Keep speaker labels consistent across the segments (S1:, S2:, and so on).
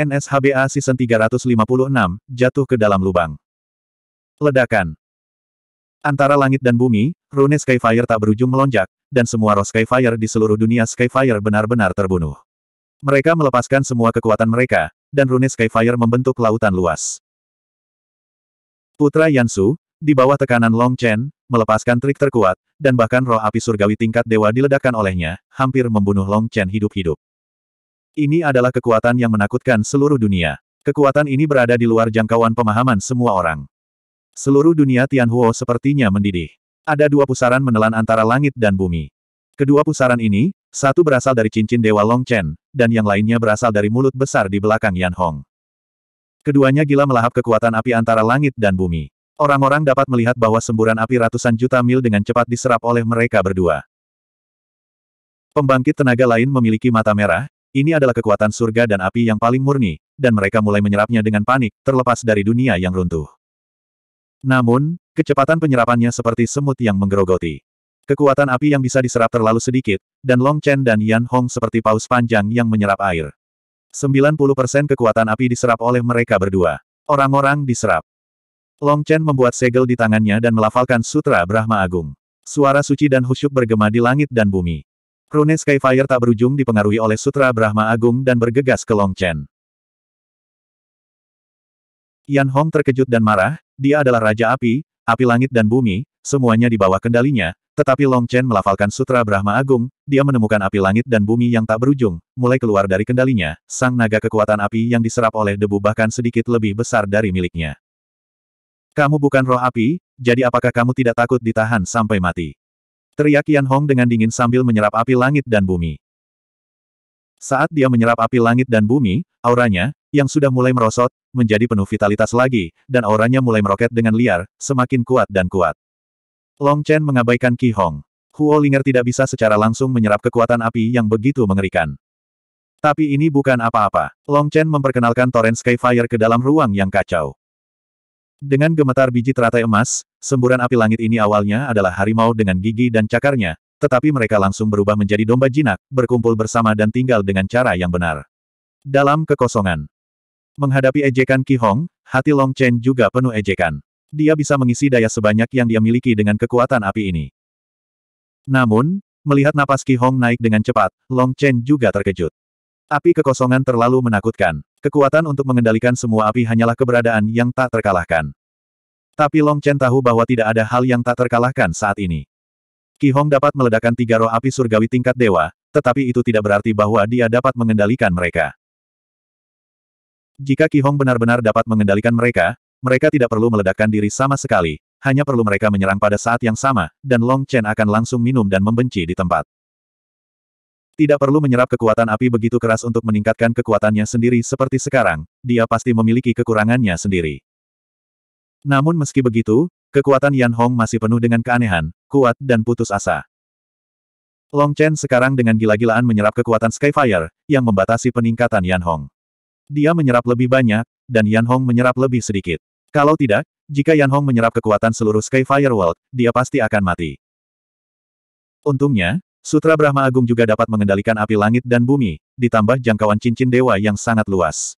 S1: NSHBA Season 356, jatuh ke dalam lubang. Ledakan. Antara langit dan bumi, rune Skyfire tak berujung melonjak, dan semua roh Skyfire di seluruh dunia Skyfire benar-benar terbunuh. Mereka melepaskan semua kekuatan mereka, dan rune Skyfire membentuk lautan luas. Putra Yansu, di bawah tekanan Long Chen, melepaskan trik terkuat, dan bahkan roh api surgawi tingkat dewa diledakkan olehnya, hampir membunuh Long Chen hidup-hidup. Ini adalah kekuatan yang menakutkan seluruh dunia. Kekuatan ini berada di luar jangkauan pemahaman semua orang. Seluruh dunia Tianhuo sepertinya mendidih. Ada dua pusaran menelan antara langit dan bumi. Kedua pusaran ini, satu berasal dari cincin Dewa Long Chen, dan yang lainnya berasal dari mulut besar di belakang Yan Hong. Keduanya gila melahap kekuatan api antara langit dan bumi. Orang-orang dapat melihat bahwa semburan api ratusan juta mil dengan cepat diserap oleh mereka berdua. Pembangkit tenaga lain memiliki mata merah, ini adalah kekuatan surga dan api yang paling murni, dan mereka mulai menyerapnya dengan panik, terlepas dari dunia yang runtuh. Namun, kecepatan penyerapannya seperti semut yang menggerogoti. Kekuatan api yang bisa diserap terlalu sedikit, dan Long Chen dan Yan Hong seperti paus panjang yang menyerap air. 90% kekuatan api diserap oleh mereka berdua. Orang-orang diserap. Long Chen membuat segel di tangannya dan melafalkan Sutra Brahma Agung. Suara suci dan husyuk bergema di langit dan bumi. Rune Skyfire tak berujung dipengaruhi oleh Sutra Brahma Agung dan bergegas ke Long Chen. Yan Hong terkejut dan marah, dia adalah Raja Api, Api Langit dan Bumi, semuanya di bawah kendalinya, tetapi Long Chen melafalkan Sutra Brahma Agung, dia menemukan api langit dan bumi yang tak berujung, mulai keluar dari kendalinya, sang naga kekuatan api yang diserap oleh debu bahkan sedikit lebih besar dari miliknya. Kamu bukan roh api, jadi apakah kamu tidak takut ditahan sampai mati? Teriak Yan Hong dengan dingin sambil menyerap api langit dan bumi. Saat dia menyerap api langit dan bumi, auranya, yang sudah mulai merosot, menjadi penuh vitalitas lagi, dan auranya mulai meroket dengan liar, semakin kuat dan kuat. Long Chen mengabaikan Qi Hong. Huo Linger tidak bisa secara langsung menyerap kekuatan api yang begitu mengerikan. Tapi ini bukan apa-apa. Long Chen memperkenalkan Torrent Skyfire ke dalam ruang yang kacau. Dengan gemetar biji teratai emas, Semburan api langit ini awalnya adalah harimau dengan gigi dan cakarnya, tetapi mereka langsung berubah menjadi domba jinak, berkumpul bersama dan tinggal dengan cara yang benar. Dalam kekosongan. Menghadapi ejekan Ki Hong, hati Long Chen juga penuh ejekan. Dia bisa mengisi daya sebanyak yang dia miliki dengan kekuatan api ini. Namun, melihat napas Ki Hong naik dengan cepat, Long Chen juga terkejut. Api kekosongan terlalu menakutkan. Kekuatan untuk mengendalikan semua api hanyalah keberadaan yang tak terkalahkan. Tapi Long Chen tahu bahwa tidak ada hal yang tak terkalahkan saat ini. Ki Hong dapat meledakkan tiga roh api surgawi tingkat dewa, tetapi itu tidak berarti bahwa dia dapat mengendalikan mereka. Jika Ki Hong benar-benar dapat mengendalikan mereka, mereka tidak perlu meledakkan diri sama sekali, hanya perlu mereka menyerang pada saat yang sama, dan Long Chen akan langsung minum dan membenci di tempat. Tidak perlu menyerap kekuatan api begitu keras untuk meningkatkan kekuatannya sendiri seperti sekarang, dia pasti memiliki kekurangannya sendiri. Namun meski begitu, kekuatan Yan Hong masih penuh dengan keanehan, kuat dan putus asa. Long Chen sekarang dengan gila-gilaan menyerap kekuatan Skyfire, yang membatasi peningkatan Yan Hong. Dia menyerap lebih banyak, dan Yan Hong menyerap lebih sedikit. Kalau tidak, jika Yan Hong menyerap kekuatan seluruh Skyfire World, dia pasti akan mati. Untungnya, Sutra Brahma Agung juga dapat mengendalikan api langit dan bumi, ditambah jangkauan cincin dewa yang sangat luas.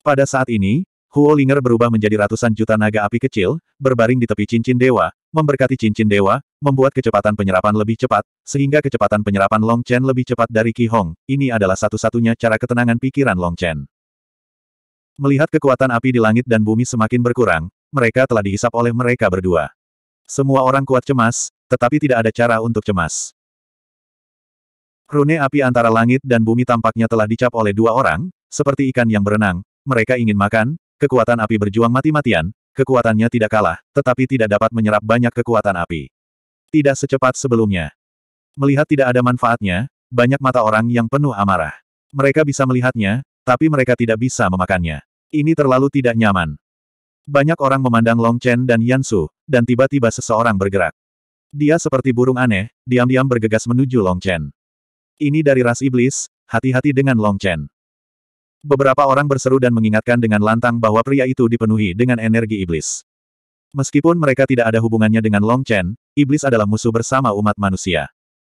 S1: Pada saat ini, Huo Linger berubah menjadi ratusan juta naga api kecil, berbaring di tepi cincin dewa, memberkati cincin dewa, membuat kecepatan penyerapan lebih cepat, sehingga kecepatan penyerapan Long Chen lebih cepat dari Qi Hong. Ini adalah satu-satunya cara ketenangan pikiran Long Chen. Melihat kekuatan api di langit dan bumi semakin berkurang, mereka telah dihisap oleh mereka berdua. Semua orang kuat cemas, tetapi tidak ada cara untuk cemas. Rune api antara langit dan bumi tampaknya telah dicap oleh dua orang, seperti ikan yang berenang, mereka ingin makan, Kekuatan api berjuang mati-matian, kekuatannya tidak kalah, tetapi tidak dapat menyerap banyak kekuatan api. Tidak secepat sebelumnya. Melihat tidak ada manfaatnya, banyak mata orang yang penuh amarah. Mereka bisa melihatnya, tapi mereka tidak bisa memakannya. Ini terlalu tidak nyaman. Banyak orang memandang Long Chen dan Yan Su, dan tiba-tiba seseorang bergerak. Dia seperti burung aneh, diam-diam bergegas menuju Long Chen. Ini dari ras iblis, hati-hati dengan Long Chen. Beberapa orang berseru dan mengingatkan dengan lantang bahwa pria itu dipenuhi dengan energi iblis. Meskipun mereka tidak ada hubungannya dengan Long Chen, iblis adalah musuh bersama umat manusia.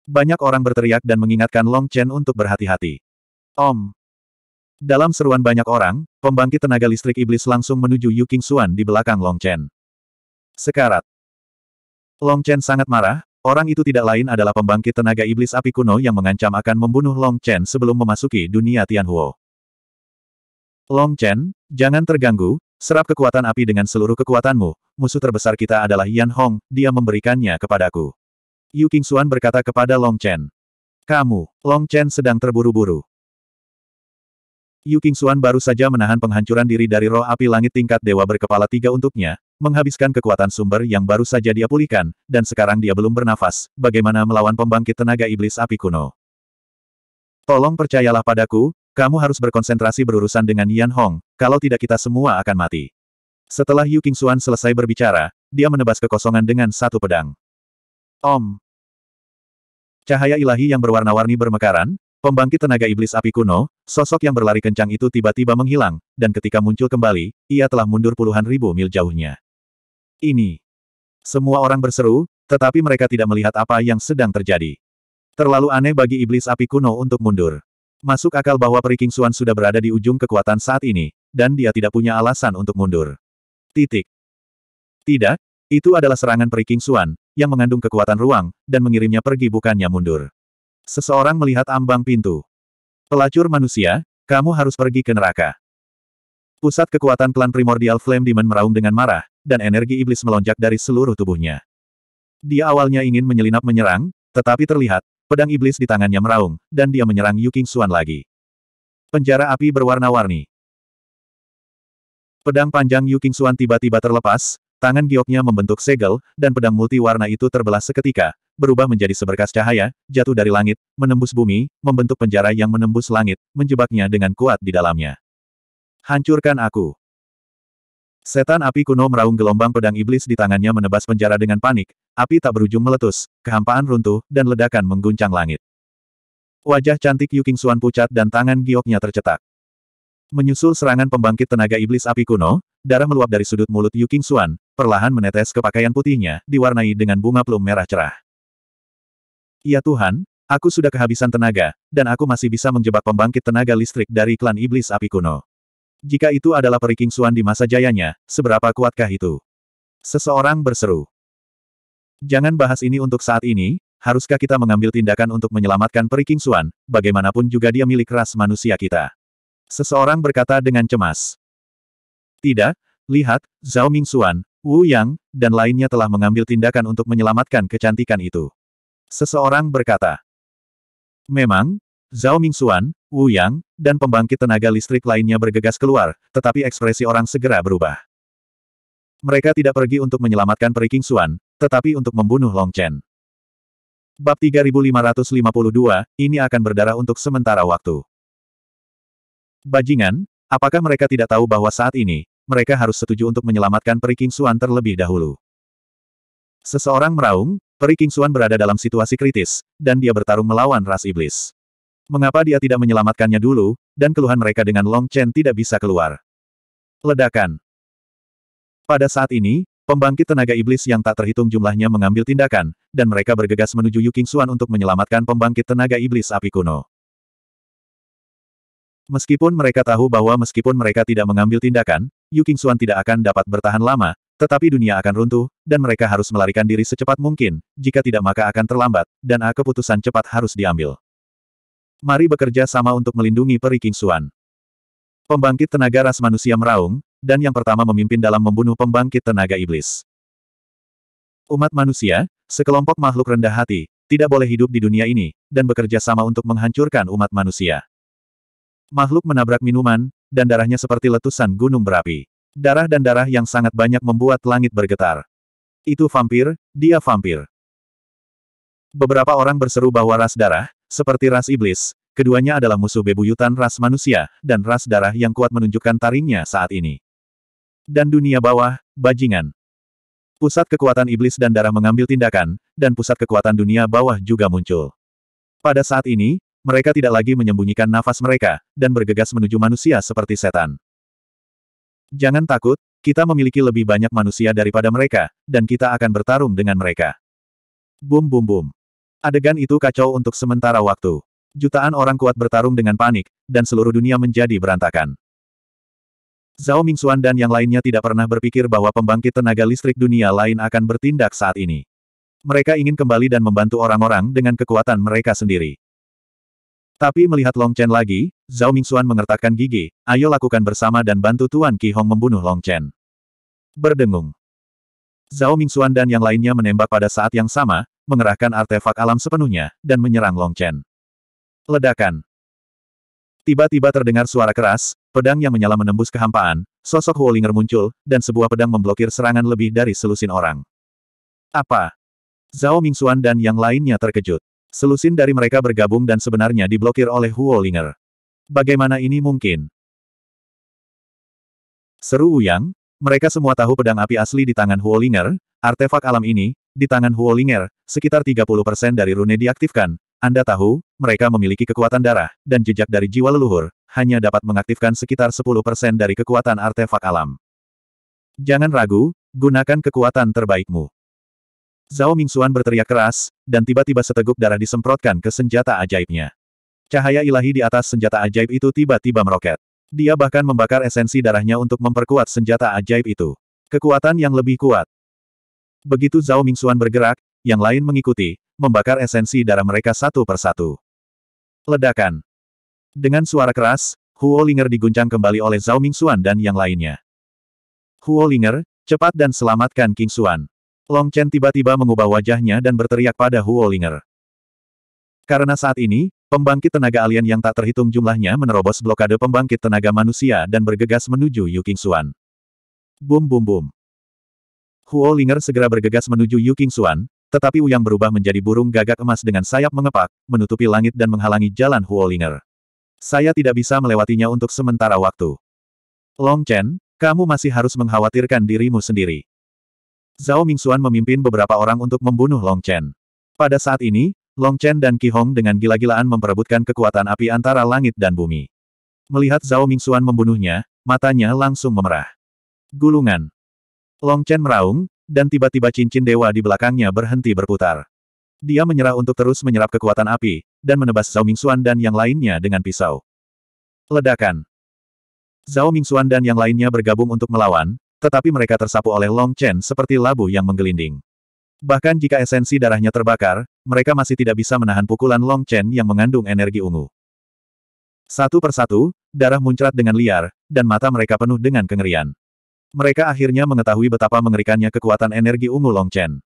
S1: Banyak orang berteriak dan mengingatkan Long Chen untuk berhati-hati. Om. Dalam seruan banyak orang, pembangkit tenaga listrik iblis langsung menuju Yu King Xuan di belakang Long Chen. Sekarat. Long Chen sangat marah, orang itu tidak lain adalah pembangkit tenaga iblis api kuno yang mengancam akan membunuh Long Chen sebelum memasuki dunia Tianhuo. Long Chen, jangan terganggu, serap kekuatan api dengan seluruh kekuatanmu, musuh terbesar kita adalah Yan Hong, dia memberikannya kepadaku. Yu King Xuan berkata kepada Long Chen. Kamu, Long Chen sedang terburu-buru. Yu King Xuan baru saja menahan penghancuran diri dari roh api langit tingkat dewa berkepala tiga untuknya, menghabiskan kekuatan sumber yang baru saja dia pulihkan, dan sekarang dia belum bernafas, bagaimana melawan pembangkit tenaga iblis api kuno. Tolong percayalah padaku, kamu harus berkonsentrasi berurusan dengan Yan Hong, kalau tidak kita semua akan mati. Setelah Yu King Xuan selesai berbicara, dia menebas kekosongan dengan satu pedang. Om. Cahaya ilahi yang berwarna-warni bermekaran, pembangkit tenaga iblis api kuno, sosok yang berlari kencang itu tiba-tiba menghilang, dan ketika muncul kembali, ia telah mundur puluhan ribu mil jauhnya. Ini. Semua orang berseru, tetapi mereka tidak melihat apa yang sedang terjadi. Terlalu aneh bagi iblis api kuno untuk mundur. Masuk akal bahwa Periking Suan sudah berada di ujung kekuatan saat ini, dan dia tidak punya alasan untuk mundur. Titik. Tidak, itu adalah serangan Periking Suan, yang mengandung kekuatan ruang, dan mengirimnya pergi bukannya mundur. Seseorang melihat ambang pintu. Pelacur manusia, kamu harus pergi ke neraka. Pusat kekuatan klan primordial Flame Demon meraung dengan marah, dan energi iblis melonjak dari seluruh tubuhnya. Dia awalnya ingin menyelinap menyerang, tetapi terlihat, Pedang iblis di tangannya meraung, dan dia menyerang Yu King Xuan lagi. Penjara api berwarna-warni. Pedang panjang Yu King Xuan tiba-tiba terlepas, tangan gioknya membentuk segel, dan pedang multi warna itu terbelah seketika, berubah menjadi seberkas cahaya, jatuh dari langit, menembus bumi, membentuk penjara yang menembus langit, menjebaknya dengan kuat di dalamnya. Hancurkan aku. Setan api kuno meraung gelombang pedang iblis di tangannya menebas penjara dengan panik, api tak berujung meletus, kehampaan runtuh, dan ledakan mengguncang langit. Wajah cantik Yu Xuan pucat dan tangan gioknya tercetak. Menyusul serangan pembangkit tenaga iblis api kuno, darah meluap dari sudut mulut Yu Xuan, perlahan menetes ke pakaian putihnya, diwarnai dengan bunga plum merah cerah. Ya Tuhan, aku sudah kehabisan tenaga, dan aku masih bisa menjebak pembangkit tenaga listrik dari klan iblis api kuno. Jika itu adalah periking Suan di masa jayanya, seberapa kuatkah itu? Seseorang berseru. Jangan bahas ini untuk saat ini, haruskah kita mengambil tindakan untuk menyelamatkan periking Suan, bagaimanapun juga dia milik ras manusia kita. Seseorang berkata dengan cemas. Tidak, lihat, Zhao Ming Suan, Wu Yang, dan lainnya telah mengambil tindakan untuk menyelamatkan kecantikan itu. Seseorang berkata. Memang, Zhao Mingxuan, Wu Yang, dan pembangkit tenaga listrik lainnya bergegas keluar, tetapi ekspresi orang segera berubah. Mereka tidak pergi untuk menyelamatkan Peri Kingxuan, tetapi untuk membunuh Long Chen. Bab 3552, ini akan berdarah untuk sementara waktu. Bajingan, apakah mereka tidak tahu bahwa saat ini, mereka harus setuju untuk menyelamatkan Peri Kingxuan terlebih dahulu? Seseorang meraung, Peri Kingxuan berada dalam situasi kritis, dan dia bertarung melawan ras iblis. Mengapa dia tidak menyelamatkannya dulu, dan keluhan mereka dengan Long Chen tidak bisa keluar. Ledakan. Pada saat ini, pembangkit tenaga iblis yang tak terhitung jumlahnya mengambil tindakan, dan mereka bergegas menuju Yuking Xuan untuk menyelamatkan pembangkit tenaga iblis api kuno. Meskipun mereka tahu bahwa meskipun mereka tidak mengambil tindakan, Yuking Xuan tidak akan dapat bertahan lama, tetapi dunia akan runtuh, dan mereka harus melarikan diri secepat mungkin, jika tidak maka akan terlambat, dan A ah, keputusan cepat harus diambil. Mari bekerja sama untuk melindungi peri King Suan. Pembangkit tenaga ras manusia meraung, dan yang pertama memimpin dalam membunuh pembangkit tenaga iblis. Umat manusia, sekelompok makhluk rendah hati, tidak boleh hidup di dunia ini, dan bekerja sama untuk menghancurkan umat manusia. Makhluk menabrak minuman, dan darahnya seperti letusan gunung berapi. Darah dan darah yang sangat banyak membuat langit bergetar. Itu vampir, dia vampir. Beberapa orang berseru bahwa ras darah, seperti ras iblis, keduanya adalah musuh bebuyutan ras manusia, dan ras darah yang kuat menunjukkan taringnya saat ini. Dan dunia bawah, bajingan. Pusat kekuatan iblis dan darah mengambil tindakan, dan pusat kekuatan dunia bawah juga muncul. Pada saat ini, mereka tidak lagi menyembunyikan nafas mereka, dan bergegas menuju manusia seperti setan. Jangan takut, kita memiliki lebih banyak manusia daripada mereka, dan kita akan bertarung dengan mereka. Bum bum bum. Adegan itu kacau untuk sementara waktu. Jutaan orang kuat bertarung dengan panik, dan seluruh dunia menjadi berantakan. Zhao Mingxuan dan yang lainnya tidak pernah berpikir bahwa pembangkit tenaga listrik dunia lain akan bertindak saat ini. Mereka ingin kembali dan membantu orang-orang dengan kekuatan mereka sendiri. Tapi melihat Long Chen lagi, Zhao Mingxuan mengertakkan gigi, ayo lakukan bersama dan bantu Tuan Qi Hong membunuh Long Chen. Berdengung. Zhao Mingxuan dan yang lainnya menembak pada saat yang sama, mengerahkan artefak alam sepenuhnya, dan menyerang Long Chen. Ledakan. Tiba-tiba terdengar suara keras, pedang yang menyala menembus kehampaan, sosok Huolinger muncul, dan sebuah pedang memblokir serangan lebih dari selusin orang. Apa? Zhao Mingxuan dan yang lainnya terkejut. Selusin dari mereka bergabung dan sebenarnya diblokir oleh Huolinger. Bagaimana ini mungkin? Seru Uyang, mereka semua tahu pedang api asli di tangan Huolinger, artefak alam ini, di tangan Huolinger, sekitar 30% dari rune diaktifkan. Anda tahu, mereka memiliki kekuatan darah, dan jejak dari jiwa leluhur, hanya dapat mengaktifkan sekitar 10% dari kekuatan artefak alam. Jangan ragu, gunakan kekuatan terbaikmu. Zhao Mingxuan berteriak keras, dan tiba-tiba seteguk darah disemprotkan ke senjata ajaibnya. Cahaya ilahi di atas senjata ajaib itu tiba-tiba meroket. Dia bahkan membakar esensi darahnya untuk memperkuat senjata ajaib itu. Kekuatan yang lebih kuat. Begitu Zhao Mingxuan bergerak, yang lain mengikuti, membakar esensi darah mereka satu persatu. Ledakan. Dengan suara keras, Huo Linger diguncang kembali oleh Zhao Mingxuan dan yang lainnya. Huo Linger, cepat dan selamatkan King Xuan. Long Chen tiba-tiba mengubah wajahnya dan berteriak pada Huo Linger. Karena saat ini, Pembangkit tenaga alien yang tak terhitung jumlahnya menerobos blokade pembangkit tenaga manusia dan bergegas menuju Yu Xuan. Bum bum bum. Huo Linger segera bergegas menuju Yu Xuan, tetapi Uyang berubah menjadi burung gagak emas dengan sayap mengepak, menutupi langit dan menghalangi jalan Huo Linger. Saya tidak bisa melewatinya untuk sementara waktu. Long Chen, kamu masih harus mengkhawatirkan dirimu sendiri. Zhao Mingxuan memimpin beberapa orang untuk membunuh Long Chen. Pada saat ini, Long Chen dan Ki Hong dengan gila-gilaan memperebutkan kekuatan api antara langit dan bumi. Melihat Zhao Mingxuan membunuhnya, matanya langsung memerah. Gulungan. Long Chen meraung, dan tiba-tiba cincin dewa di belakangnya berhenti berputar. Dia menyerah untuk terus menyerap kekuatan api, dan menebas Zhao Mingxuan dan yang lainnya dengan pisau. Ledakan. Zhao Mingxuan dan yang lainnya bergabung untuk melawan, tetapi mereka tersapu oleh Long Chen seperti labu yang menggelinding. Bahkan jika esensi darahnya terbakar, mereka masih tidak bisa menahan pukulan Long Chen yang mengandung energi ungu. Satu persatu, darah muncrat dengan liar, dan mata mereka penuh dengan kengerian. Mereka akhirnya mengetahui betapa mengerikannya kekuatan energi ungu Long Chen.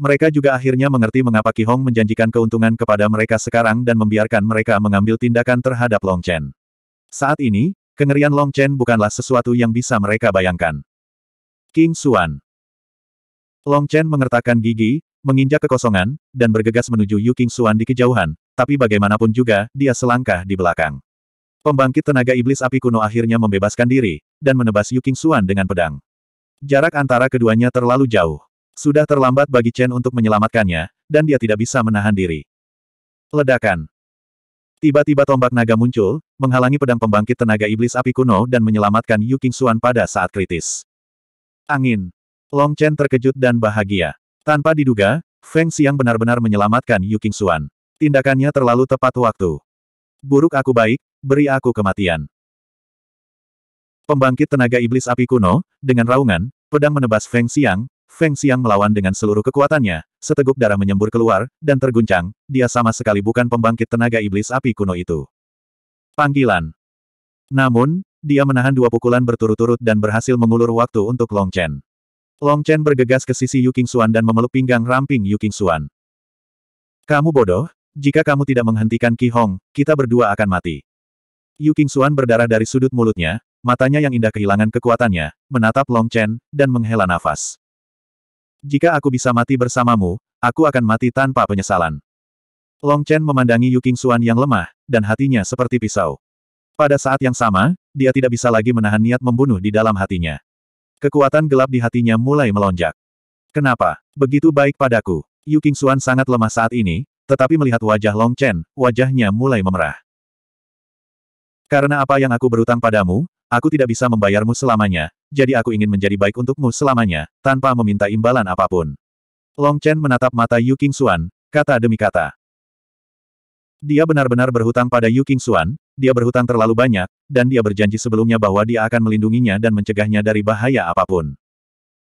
S1: Mereka juga akhirnya mengerti mengapa Qi Hong menjanjikan keuntungan kepada mereka sekarang dan membiarkan mereka mengambil tindakan terhadap Long Chen. Saat ini, kengerian Long Chen bukanlah sesuatu yang bisa mereka bayangkan. King Xuan Long Chen mengertakkan gigi, menginjak kekosongan, dan bergegas menuju Yu King Xuan di kejauhan, tapi bagaimanapun juga, dia selangkah di belakang. Pembangkit tenaga iblis api kuno akhirnya membebaskan diri, dan menebas Yu King Xuan dengan pedang. Jarak antara keduanya terlalu jauh. Sudah terlambat bagi Chen untuk menyelamatkannya, dan dia tidak bisa menahan diri. Ledakan. Tiba-tiba tombak naga muncul, menghalangi pedang pembangkit tenaga iblis api kuno dan menyelamatkan Yu King Xuan pada saat kritis. Angin. Long Chen terkejut dan bahagia. Tanpa diduga, Feng Xiang benar-benar menyelamatkan Yu King Xuan. Tindakannya terlalu tepat waktu. Buruk aku baik, beri aku kematian. Pembangkit tenaga iblis api kuno, dengan raungan, pedang menebas Feng Xiang, Feng Xiang melawan dengan seluruh kekuatannya, seteguk darah menyembur keluar, dan terguncang, dia sama sekali bukan pembangkit tenaga iblis api kuno itu. Panggilan. Namun, dia menahan dua pukulan berturut-turut dan berhasil mengulur waktu untuk Long Chen. Long Chen bergegas ke sisi Yu Xuan dan memeluk pinggang ramping Yu Xuan. Kamu bodoh, jika kamu tidak menghentikan Ki Hong, kita berdua akan mati. Yu Xuan berdarah dari sudut mulutnya, matanya yang indah kehilangan kekuatannya, menatap Long Chen, dan menghela nafas. Jika aku bisa mati bersamamu, aku akan mati tanpa penyesalan. Long Chen memandangi Yu Xuan yang lemah, dan hatinya seperti pisau. Pada saat yang sama, dia tidak bisa lagi menahan niat membunuh di dalam hatinya. Kekuatan gelap di hatinya mulai melonjak. Kenapa? Begitu baik padaku. Yu King Xuan sangat lemah saat ini, tetapi melihat wajah Long Chen, wajahnya mulai memerah. Karena apa yang aku berutang padamu, aku tidak bisa membayarmu selamanya, jadi aku ingin menjadi baik untukmu selamanya, tanpa meminta imbalan apapun. Long Chen menatap mata Yu King Xuan, kata demi kata. Dia benar-benar berhutang pada Yu King Xuan, dia berhutang terlalu banyak, dan dia berjanji sebelumnya bahwa dia akan melindunginya dan mencegahnya dari bahaya apapun.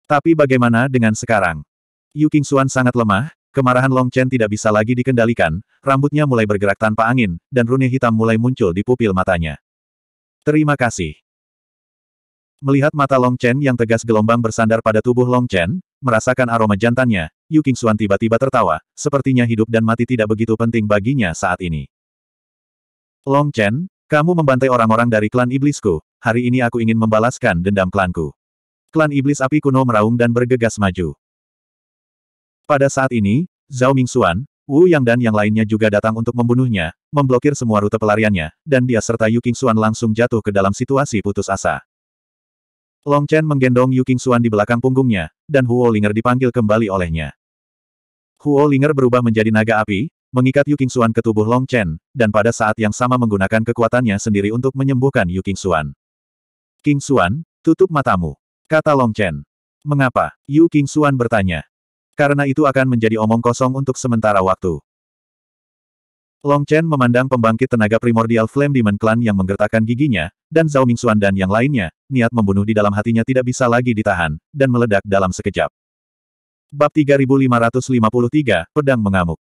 S1: Tapi bagaimana dengan sekarang? Yu Xuan sangat lemah, kemarahan Long Chen tidak bisa lagi dikendalikan, rambutnya mulai bergerak tanpa angin, dan rune hitam mulai muncul di pupil matanya. Terima kasih. Melihat mata Long Chen yang tegas gelombang bersandar pada tubuh Long Chen, merasakan aroma jantannya, Yu Xuan tiba-tiba tertawa, sepertinya hidup dan mati tidak begitu penting baginya saat ini. Long Chen, kamu membantai orang-orang dari klan iblisku, hari ini aku ingin membalaskan dendam klanku. Klan iblis api kuno meraung dan bergegas maju. Pada saat ini, Zhao Mingxuan, Wu Yang dan yang lainnya juga datang untuk membunuhnya, memblokir semua rute pelariannya, dan dia serta Yu Qingxuan langsung jatuh ke dalam situasi putus asa. Long Chen menggendong Yu Qingxuan di belakang punggungnya, dan Huo Linger dipanggil kembali olehnya. Huo Linger berubah menjadi naga api, mengikat Yu Xuan ke tubuh Long Chen, dan pada saat yang sama menggunakan kekuatannya sendiri untuk menyembuhkan Yu King Xuan, tutup matamu, kata Long Chen. Mengapa? Yu Xuan bertanya. Karena itu akan menjadi omong kosong untuk sementara waktu. Long Chen memandang pembangkit tenaga primordial Flame Demon Clan yang menggertakkan giginya, dan Zhao Ming Xuan dan yang lainnya, niat membunuh di dalam hatinya tidak bisa lagi ditahan, dan meledak dalam sekejap. Bab 3553, Pedang Mengamuk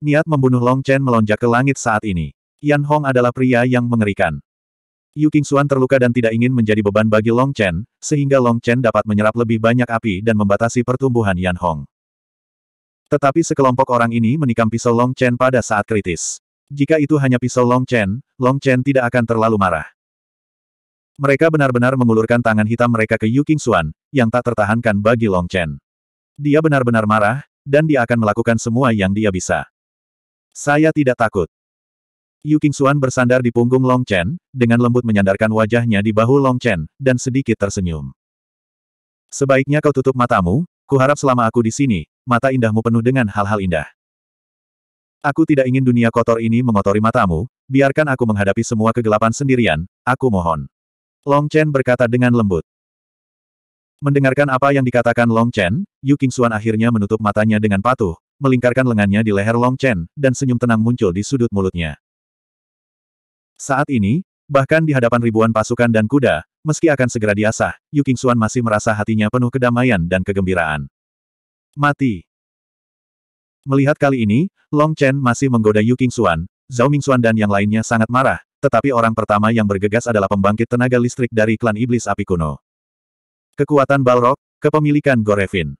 S1: Niat membunuh Long Chen melonjak ke langit saat ini. Yan Hong adalah pria yang mengerikan. Yu Xuan terluka dan tidak ingin menjadi beban bagi Long Chen, sehingga Long Chen dapat menyerap lebih banyak api dan membatasi pertumbuhan Yan Hong. Tetapi sekelompok orang ini menikam pisau Long Chen pada saat kritis. Jika itu hanya pisau Long Chen, Long Chen tidak akan terlalu marah. Mereka benar-benar mengulurkan tangan hitam mereka ke Yu Xuan, yang tak tertahankan bagi Long Chen. Dia benar-benar marah, dan dia akan melakukan semua yang dia bisa. Saya tidak takut. Yu Qingxuan bersandar di punggung Long Chen, dengan lembut menyandarkan wajahnya di bahu Long Chen, dan sedikit tersenyum. Sebaiknya kau tutup matamu, kuharap selama aku di sini, mata indahmu penuh dengan hal-hal indah. Aku tidak ingin dunia kotor ini mengotori matamu, biarkan aku menghadapi semua kegelapan sendirian, aku mohon. Long Chen berkata dengan lembut. Mendengarkan apa yang dikatakan Long Chen, Yu Qingxuan akhirnya menutup matanya dengan patuh, melingkarkan lengannya di leher Long Chen, dan senyum tenang muncul di sudut mulutnya. Saat ini, bahkan di hadapan ribuan pasukan dan kuda, meski akan segera diasah, Yu Qingxuan masih merasa hatinya penuh kedamaian dan kegembiraan. Mati. Melihat kali ini, Long Chen masih menggoda Yu Qingxuan, Zhao Mingxuan dan yang lainnya sangat marah, tetapi orang pertama yang bergegas adalah pembangkit tenaga listrik dari klan iblis api kuno. Kekuatan Balrog, kepemilikan Gorevin.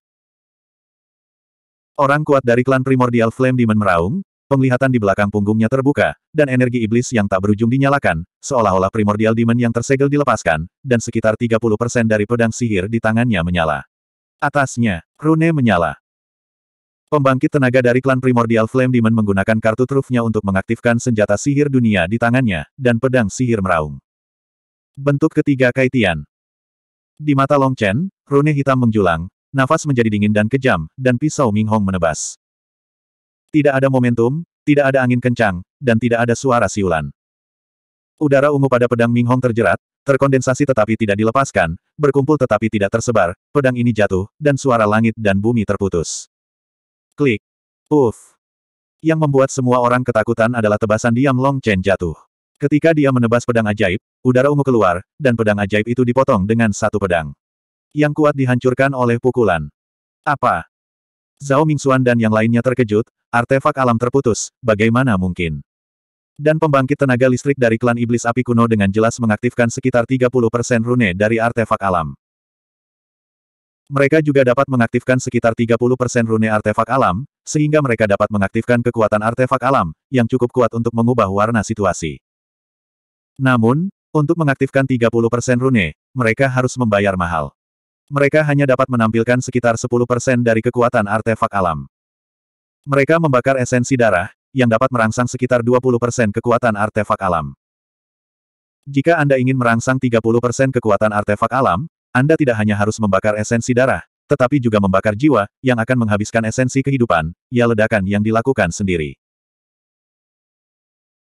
S1: Orang kuat dari klan primordial Flame Demon meraung, penglihatan di belakang punggungnya terbuka, dan energi iblis yang tak berujung dinyalakan, seolah-olah primordial demon yang tersegel dilepaskan, dan sekitar 30% dari pedang sihir di tangannya menyala. Atasnya, rune menyala. Pembangkit tenaga dari klan primordial Flame Demon menggunakan kartu trufnya untuk mengaktifkan senjata sihir dunia di tangannya, dan pedang sihir meraung. Bentuk ketiga Kaitian Di mata Long Chen, rune hitam menjulang, Nafas menjadi dingin dan kejam, dan pisau Ming Hong menebas. Tidak ada momentum, tidak ada angin kencang, dan tidak ada suara siulan. Udara ungu pada pedang Ming Hong terjerat, terkondensasi tetapi tidak dilepaskan, berkumpul tetapi tidak tersebar, pedang ini jatuh, dan suara langit dan bumi terputus. Klik. Uff. Yang membuat semua orang ketakutan adalah tebasan diam Long Chen jatuh. Ketika dia menebas pedang ajaib, udara ungu keluar, dan pedang ajaib itu dipotong dengan satu pedang yang kuat dihancurkan oleh pukulan. Apa? Zhao Mingxuan dan yang lainnya terkejut, artefak alam terputus, bagaimana mungkin? Dan pembangkit tenaga listrik dari klan iblis api kuno dengan jelas mengaktifkan sekitar 30% rune dari artefak alam. Mereka juga dapat mengaktifkan sekitar 30% rune artefak alam, sehingga mereka dapat mengaktifkan kekuatan artefak alam, yang cukup kuat untuk mengubah warna situasi. Namun, untuk mengaktifkan 30% rune, mereka harus membayar mahal. Mereka hanya dapat menampilkan sekitar 10% dari kekuatan artefak alam. Mereka membakar esensi darah, yang dapat merangsang sekitar 20% kekuatan artefak alam. Jika Anda ingin merangsang 30% kekuatan artefak alam, Anda tidak hanya harus membakar esensi darah, tetapi juga membakar jiwa, yang akan menghabiskan esensi kehidupan, ya ledakan yang dilakukan sendiri.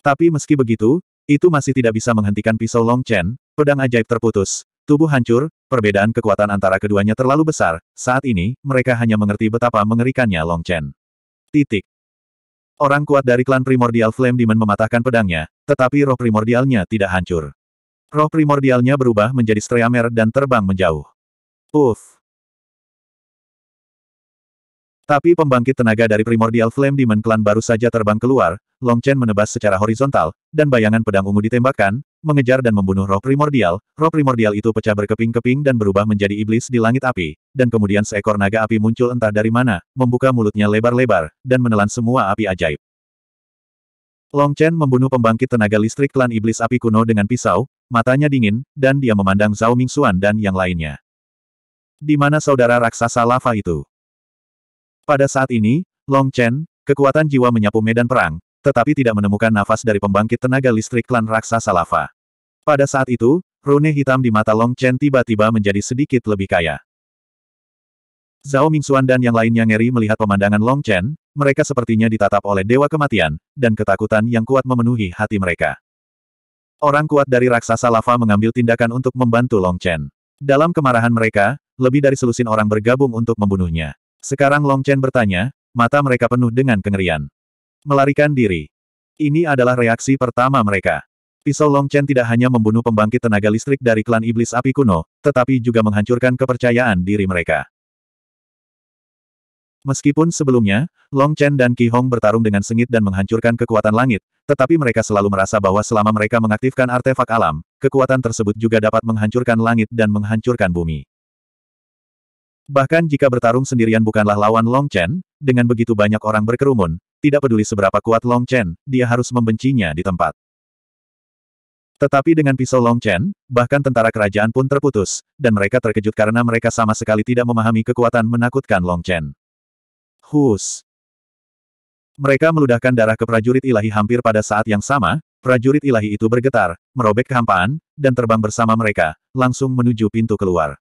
S1: Tapi meski begitu, itu masih tidak bisa menghentikan pisau Long Chen, pedang ajaib terputus, Tubuh hancur, perbedaan kekuatan antara keduanya terlalu besar, saat ini, mereka hanya mengerti betapa mengerikannya Long Chen. Titik. Orang kuat dari klan primordial Flame Demon mematahkan pedangnya, tetapi roh primordialnya tidak hancur. Roh primordialnya berubah menjadi streamer dan terbang menjauh. Uff. Tapi pembangkit tenaga dari primordial Flame Demon klan baru saja terbang keluar, Long Chen menebas secara horizontal, dan bayangan pedang ungu ditembakkan, mengejar dan membunuh roh primordial, roh primordial itu pecah berkeping-keping dan berubah menjadi iblis di langit api, dan kemudian seekor naga api muncul entah dari mana, membuka mulutnya lebar-lebar, dan menelan semua api ajaib. Long Chen membunuh pembangkit tenaga listrik klan iblis api kuno dengan pisau, matanya dingin, dan dia memandang Zhao Mingxuan dan yang lainnya. Di mana saudara raksasa lava itu? Pada saat ini, Long Chen, kekuatan jiwa menyapu medan perang, tetapi tidak menemukan nafas dari pembangkit tenaga listrik klan raksasa lava. Pada saat itu, rune hitam di mata Long Chen tiba-tiba menjadi sedikit lebih kaya. Zhao Mingxuan dan yang lainnya ngeri melihat pemandangan Long Chen, mereka sepertinya ditatap oleh dewa kematian, dan ketakutan yang kuat memenuhi hati mereka. Orang kuat dari raksasa lava mengambil tindakan untuk membantu Long Chen. Dalam kemarahan mereka, lebih dari selusin orang bergabung untuk membunuhnya. Sekarang Long Chen bertanya, mata mereka penuh dengan kengerian. Melarikan diri. Ini adalah reaksi pertama mereka. Pisau Long Chen tidak hanya membunuh pembangkit tenaga listrik dari klan iblis api kuno, tetapi juga menghancurkan kepercayaan diri mereka. Meskipun sebelumnya, Long Chen dan Ki Hong bertarung dengan sengit dan menghancurkan kekuatan langit, tetapi mereka selalu merasa bahwa selama mereka mengaktifkan artefak alam, kekuatan tersebut juga dapat menghancurkan langit dan menghancurkan bumi. Bahkan jika bertarung sendirian bukanlah lawan Long Chen, dengan begitu banyak orang berkerumun, tidak peduli seberapa kuat Long Chen, dia harus membencinya di tempat. Tetapi dengan pisau Long Chen, bahkan tentara kerajaan pun terputus, dan mereka terkejut karena mereka sama sekali tidak memahami kekuatan menakutkan Long Chen. Hus. Mereka meludahkan darah ke prajurit ilahi hampir pada saat yang sama, prajurit ilahi itu bergetar, merobek kehampaan, dan terbang bersama mereka, langsung menuju pintu keluar.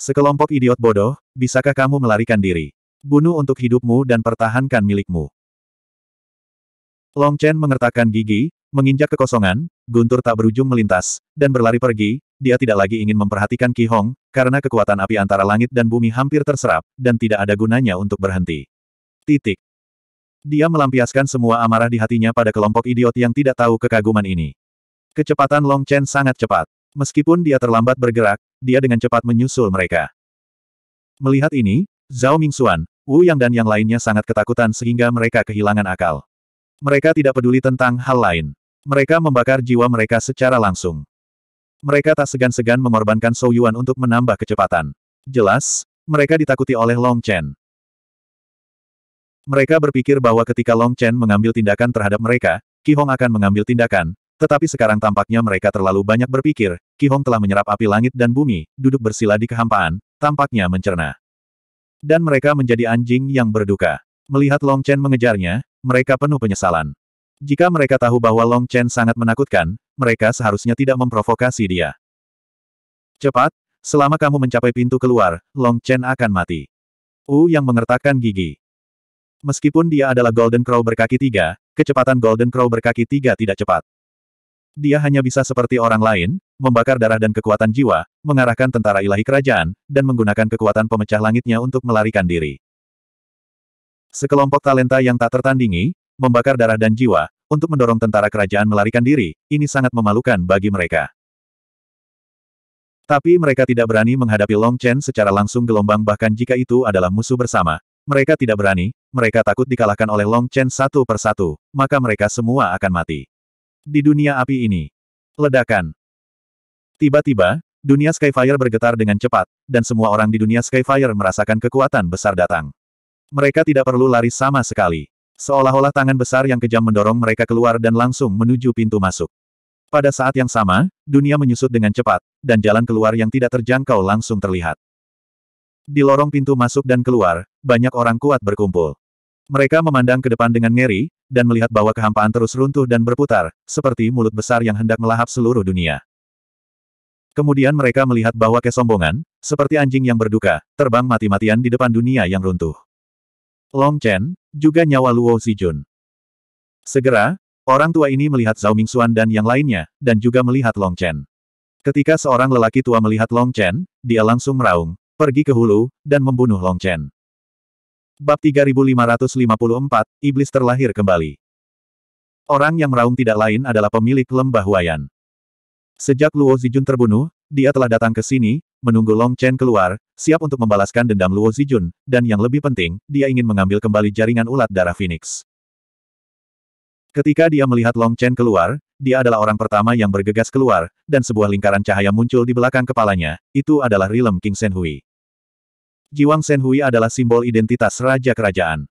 S1: Sekelompok idiot bodoh, bisakah kamu melarikan diri? Bunuh untuk hidupmu dan pertahankan milikmu. Long Chen mengertakkan gigi, menginjak kekosongan, guntur tak berujung melintas, dan berlari pergi, dia tidak lagi ingin memperhatikan Ki Hong, karena kekuatan api antara langit dan bumi hampir terserap, dan tidak ada gunanya untuk berhenti. Titik. Dia melampiaskan semua amarah di hatinya pada kelompok idiot yang tidak tahu kekaguman ini. Kecepatan Long Chen sangat cepat. Meskipun dia terlambat bergerak, dia dengan cepat menyusul mereka. Melihat ini, Zhao Mingxuan, Wu Yang dan yang lainnya sangat ketakutan sehingga mereka kehilangan akal. Mereka tidak peduli tentang hal lain. Mereka membakar jiwa mereka secara langsung. Mereka tak segan-segan mengorbankan Shou Yuan untuk menambah kecepatan. Jelas, mereka ditakuti oleh Long Chen. Mereka berpikir bahwa ketika Long Chen mengambil tindakan terhadap mereka, Qi Hong akan mengambil tindakan, tetapi sekarang tampaknya mereka terlalu banyak berpikir, Ki Hong telah menyerap api langit dan bumi, duduk bersila di kehampaan, tampaknya mencerna. Dan mereka menjadi anjing yang berduka. Melihat Long Chen mengejarnya, mereka penuh penyesalan. Jika mereka tahu bahwa Long Chen sangat menakutkan, mereka seharusnya tidak memprovokasi dia. Cepat, selama kamu mencapai pintu keluar, Long Chen akan mati. U yang mengertakkan gigi. Meskipun dia adalah Golden Crow berkaki tiga, kecepatan Golden Crow berkaki tiga tidak cepat. Dia hanya bisa seperti orang lain, membakar darah dan kekuatan jiwa, mengarahkan tentara ilahi kerajaan, dan menggunakan kekuatan pemecah langitnya untuk melarikan diri. Sekelompok talenta yang tak tertandingi, membakar darah dan jiwa, untuk mendorong tentara kerajaan melarikan diri, ini sangat memalukan bagi mereka. Tapi mereka tidak berani menghadapi Long Chen secara langsung gelombang bahkan jika itu adalah musuh bersama. Mereka tidak berani, mereka takut dikalahkan oleh Long Chen satu persatu, maka mereka semua akan mati. Di dunia api ini. Ledakan. Tiba-tiba, dunia Skyfire bergetar dengan cepat, dan semua orang di dunia Skyfire merasakan kekuatan besar datang. Mereka tidak perlu lari sama sekali. Seolah-olah tangan besar yang kejam mendorong mereka keluar dan langsung menuju pintu masuk. Pada saat yang sama, dunia menyusut dengan cepat, dan jalan keluar yang tidak terjangkau langsung terlihat. Di lorong pintu masuk dan keluar, banyak orang kuat berkumpul. Mereka memandang ke depan dengan ngeri, dan melihat bahwa kehampaan terus runtuh dan berputar, seperti mulut besar yang hendak melahap seluruh dunia. Kemudian mereka melihat bahwa kesombongan, seperti anjing yang berduka, terbang mati-matian di depan dunia yang runtuh. Long Chen, juga nyawa Luo Zijun. Segera, orang tua ini melihat Zhao Mingxuan dan yang lainnya, dan juga melihat Long Chen. Ketika seorang lelaki tua melihat Long Chen, dia langsung meraung, pergi ke hulu, dan membunuh Long Chen. Bab 3554, Iblis terlahir kembali. Orang yang meraung tidak lain adalah pemilik lembah Wayan. Sejak Luo Zijun terbunuh, dia telah datang ke sini, menunggu Long Chen keluar, siap untuk membalaskan dendam Luo Zijun, dan yang lebih penting, dia ingin mengambil kembali jaringan ulat darah Phoenix. Ketika dia melihat Long Chen keluar, dia adalah orang pertama yang bergegas keluar, dan sebuah lingkaran cahaya muncul di belakang kepalanya, itu adalah Rilem King Senhui. Jiwang Senhui adalah simbol identitas Raja Kerajaan.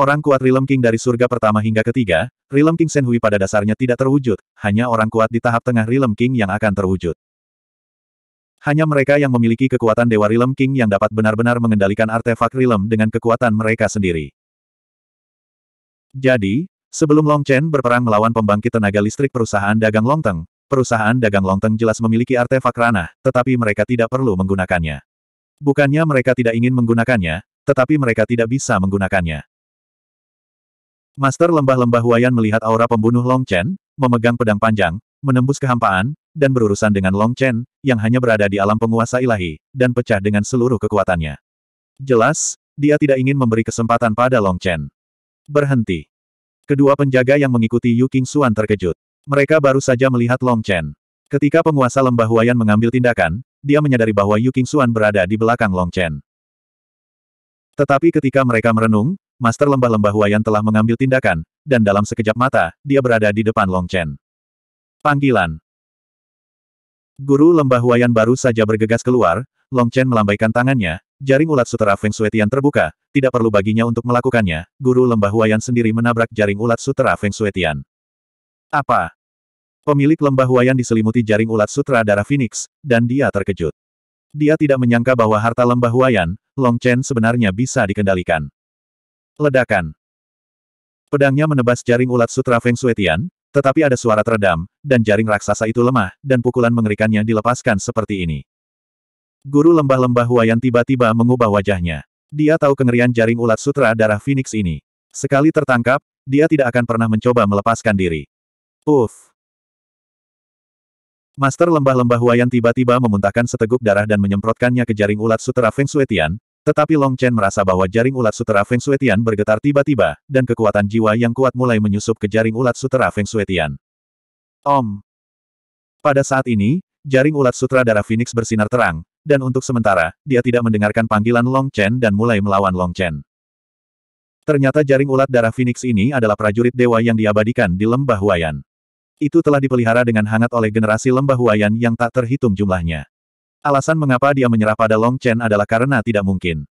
S1: Orang kuat Rilem King dari surga pertama hingga ketiga, Rilem King Senhui pada dasarnya tidak terwujud, hanya orang kuat di tahap tengah Rilem King yang akan terwujud. Hanya mereka yang memiliki kekuatan Dewa Rilem King yang dapat benar-benar mengendalikan artefak Rilem dengan kekuatan mereka sendiri. Jadi, sebelum Long Chen berperang melawan pembangkit tenaga listrik perusahaan dagang Longteng, perusahaan dagang Longteng jelas memiliki artefak ranah, tetapi mereka tidak perlu menggunakannya. Bukannya mereka tidak ingin menggunakannya, tetapi mereka tidak bisa menggunakannya. Master lembah-lembah Huayan melihat aura pembunuh Long Chen, memegang pedang panjang, menembus kehampaan, dan berurusan dengan Long Chen, yang hanya berada di alam penguasa ilahi, dan pecah dengan seluruh kekuatannya. Jelas, dia tidak ingin memberi kesempatan pada Long Chen. Berhenti. Kedua penjaga yang mengikuti Yu King Xuan terkejut. Mereka baru saja melihat Long Chen. Ketika penguasa lembah Huayan mengambil tindakan, dia menyadari bahwa Yu King Xuan berada di belakang Long Chen. Tetapi ketika mereka merenung, Master Lembah-Lembah Huayan telah mengambil tindakan, dan dalam sekejap mata, dia berada di depan Long Chen. Panggilan Guru Lembah Huayan baru saja bergegas keluar, Long Chen melambaikan tangannya, jaring ulat sutera Feng Shuetian terbuka, tidak perlu baginya untuk melakukannya, Guru Lembah Huayan sendiri menabrak jaring ulat sutera Feng Shuetian. Apa? Pemilik lembah Huayan diselimuti jaring ulat sutra darah Phoenix, dan dia terkejut. Dia tidak menyangka bahwa harta lembah Huayan, Long Chen sebenarnya bisa dikendalikan. Ledakan. Pedangnya menebas jaring ulat sutra Feng Shuetian, tetapi ada suara teredam, dan jaring raksasa itu lemah, dan pukulan mengerikannya dilepaskan seperti ini. Guru lembah-lembah Huayan tiba-tiba mengubah wajahnya. Dia tahu kengerian jaring ulat sutra darah Phoenix ini. Sekali tertangkap, dia tidak akan pernah mencoba melepaskan diri. Uff! Master lembah-lembah Huayan tiba-tiba memuntahkan seteguk darah dan menyemprotkannya ke jaring ulat sutera Feng Shuetian, tetapi Long Chen merasa bahwa jaring ulat sutera Feng Shuetian bergetar tiba-tiba, dan kekuatan jiwa yang kuat mulai menyusup ke jaring ulat sutera Feng Shuetian. Om! Pada saat ini, jaring ulat sutra darah Phoenix bersinar terang, dan untuk sementara, dia tidak mendengarkan panggilan Long Chen dan mulai melawan Long Chen. Ternyata jaring ulat darah Phoenix ini adalah prajurit dewa yang diabadikan di lembah Huayan itu telah dipelihara dengan hangat oleh generasi lembah Huayan yang tak terhitung jumlahnya. Alasan mengapa dia menyerah pada Long Chen adalah karena tidak mungkin.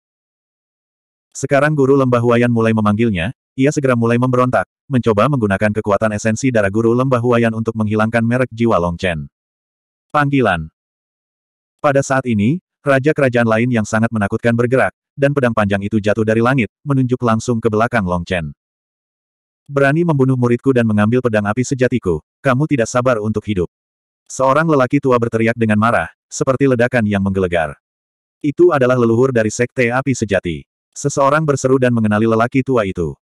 S1: Sekarang guru lembah Huayan mulai memanggilnya, ia segera mulai memberontak, mencoba menggunakan kekuatan esensi darah guru lembah Huayan untuk menghilangkan merek jiwa Long Chen. Panggilan Pada saat ini, raja kerajaan lain yang sangat menakutkan bergerak, dan pedang panjang itu jatuh dari langit, menunjuk langsung ke belakang Long Chen. Berani membunuh muridku dan mengambil pedang api sejatiku, kamu tidak sabar untuk hidup. Seorang lelaki tua berteriak dengan marah, seperti ledakan yang menggelegar. Itu adalah leluhur dari Sekte Api Sejati. Seseorang berseru dan mengenali lelaki tua itu.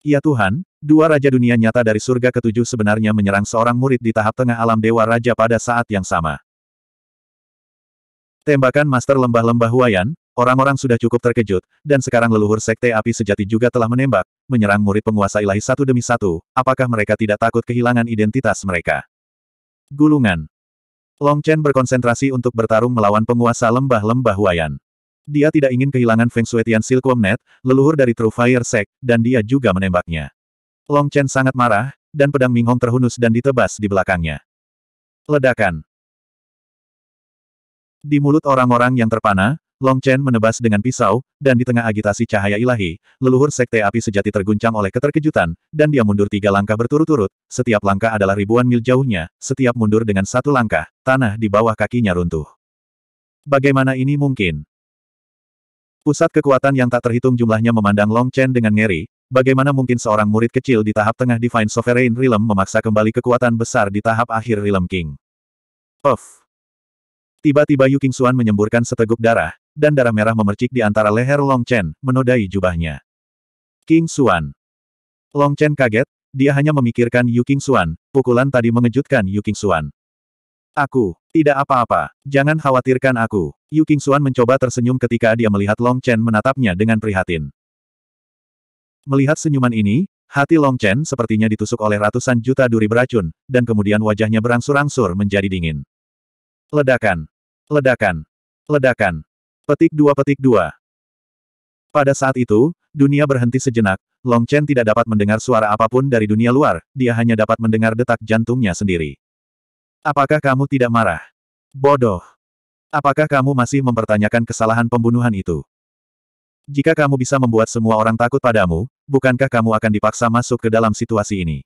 S1: Ya Tuhan, dua raja dunia nyata dari surga ketujuh sebenarnya menyerang seorang murid di tahap tengah alam Dewa Raja pada saat yang sama. Tembakan Master Lembah-Lembah Huayan, Orang-orang sudah cukup terkejut, dan sekarang leluhur Sekte Api Sejati juga telah menembak, menyerang murid penguasa ilahi satu demi satu, apakah mereka tidak takut kehilangan identitas mereka? Gulungan Long Chen berkonsentrasi untuk bertarung melawan penguasa lembah-lembah Huayan. Dia tidak ingin kehilangan Feng Shui Tian Silkworm leluhur dari True Fire Sect, dan dia juga menembaknya. Long Chen sangat marah, dan pedang Ming Hong terhunus dan ditebas di belakangnya. Ledakan. Di mulut orang-orang yang terpana, Long Chen menebas dengan pisau, dan di tengah agitasi cahaya ilahi, leluhur sekte api sejati terguncang oleh keterkejutan, dan dia mundur tiga langkah berturut-turut, setiap langkah adalah ribuan mil jauhnya, setiap mundur dengan satu langkah, tanah di bawah kakinya runtuh. Bagaimana ini mungkin? Pusat kekuatan yang tak terhitung jumlahnya memandang Long Chen dengan ngeri, bagaimana mungkin seorang murid kecil di tahap tengah Divine Sovereign Realm memaksa kembali kekuatan besar di tahap akhir Realm King. Of. Tiba-tiba Yu Xuan menyemburkan seteguk darah, dan darah merah memercik di antara leher Long Chen, menodai jubahnya. King Xuan. Long Chen kaget, dia hanya memikirkan Yu King Xuan, pukulan tadi mengejutkan Yu King Xuan. Aku, tidak apa-apa, jangan khawatirkan aku. Yu King Xuan mencoba tersenyum ketika dia melihat Long Chen menatapnya dengan prihatin. Melihat senyuman ini, hati Long Chen sepertinya ditusuk oleh ratusan juta duri beracun, dan kemudian wajahnya berangsur-angsur menjadi dingin. Ledakan! Ledakan! Ledakan! Petik dua petik dua. Pada saat itu, dunia berhenti sejenak, Long Chen tidak dapat mendengar suara apapun dari dunia luar, dia hanya dapat mendengar detak jantungnya sendiri. Apakah kamu tidak marah? Bodoh! Apakah kamu masih mempertanyakan kesalahan pembunuhan itu? Jika kamu bisa membuat semua orang takut padamu, bukankah kamu akan dipaksa masuk ke dalam situasi ini?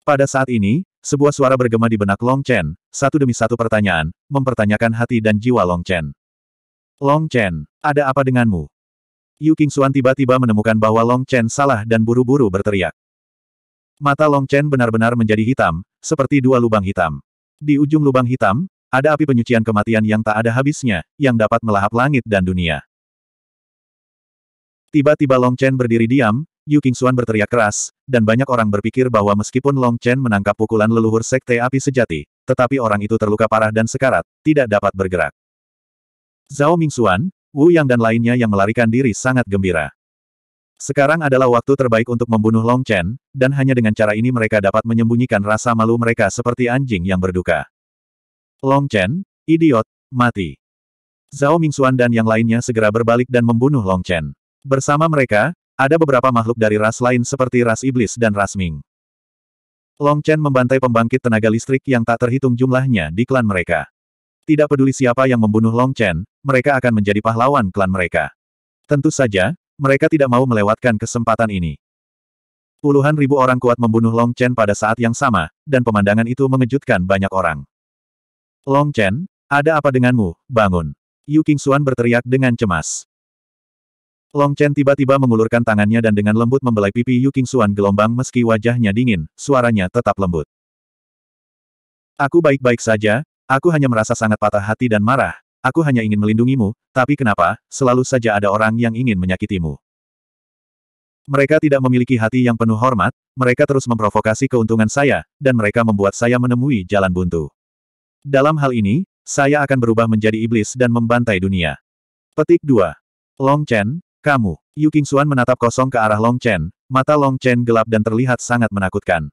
S1: Pada saat ini, sebuah suara bergema di benak Long Chen, satu demi satu pertanyaan, mempertanyakan hati dan jiwa Long Chen. Long Chen, ada apa denganmu? Yu Qingxuan tiba-tiba menemukan bahwa Long Chen salah dan buru-buru berteriak. Mata Long Chen benar-benar menjadi hitam, seperti dua lubang hitam. Di ujung lubang hitam, ada api penyucian kematian yang tak ada habisnya, yang dapat melahap langit dan dunia. Tiba-tiba Long Chen berdiri diam, Yu Qingxuan berteriak keras, dan banyak orang berpikir bahwa meskipun Long Chen menangkap pukulan leluhur sekte api sejati, tetapi orang itu terluka parah dan sekarat, tidak dapat bergerak. Zhao Mingxuan, Wu Yang dan lainnya yang melarikan diri sangat gembira. Sekarang adalah waktu terbaik untuk membunuh Long Chen, dan hanya dengan cara ini mereka dapat menyembunyikan rasa malu mereka seperti anjing yang berduka. Long Chen, idiot, mati. Zhao Mingxuan dan yang lainnya segera berbalik dan membunuh Long Chen. Bersama mereka, ada beberapa makhluk dari ras lain seperti ras iblis dan ras Ming. Long Chen membantai pembangkit tenaga listrik yang tak terhitung jumlahnya di klan mereka. Tidak peduli siapa yang membunuh Long Chen, mereka akan menjadi pahlawan klan mereka. Tentu saja, mereka tidak mau melewatkan kesempatan ini. Puluhan ribu orang kuat membunuh Long Chen pada saat yang sama, dan pemandangan itu mengejutkan banyak orang. Long Chen, ada apa denganmu, bangun. Yu King Xuan berteriak dengan cemas. Long Chen tiba-tiba mengulurkan tangannya dan dengan lembut membelai pipi Yu King Xuan gelombang meski wajahnya dingin, suaranya tetap lembut. Aku baik-baik saja, Aku hanya merasa sangat patah hati dan marah, aku hanya ingin melindungimu, tapi kenapa, selalu saja ada orang yang ingin menyakitimu. Mereka tidak memiliki hati yang penuh hormat, mereka terus memprovokasi keuntungan saya, dan mereka membuat saya menemui jalan buntu. Dalam hal ini, saya akan berubah menjadi iblis dan membantai dunia. Petik 2. Long Chen, kamu. Yu Xuan menatap kosong ke arah Long Chen, mata Long Chen gelap dan terlihat sangat menakutkan.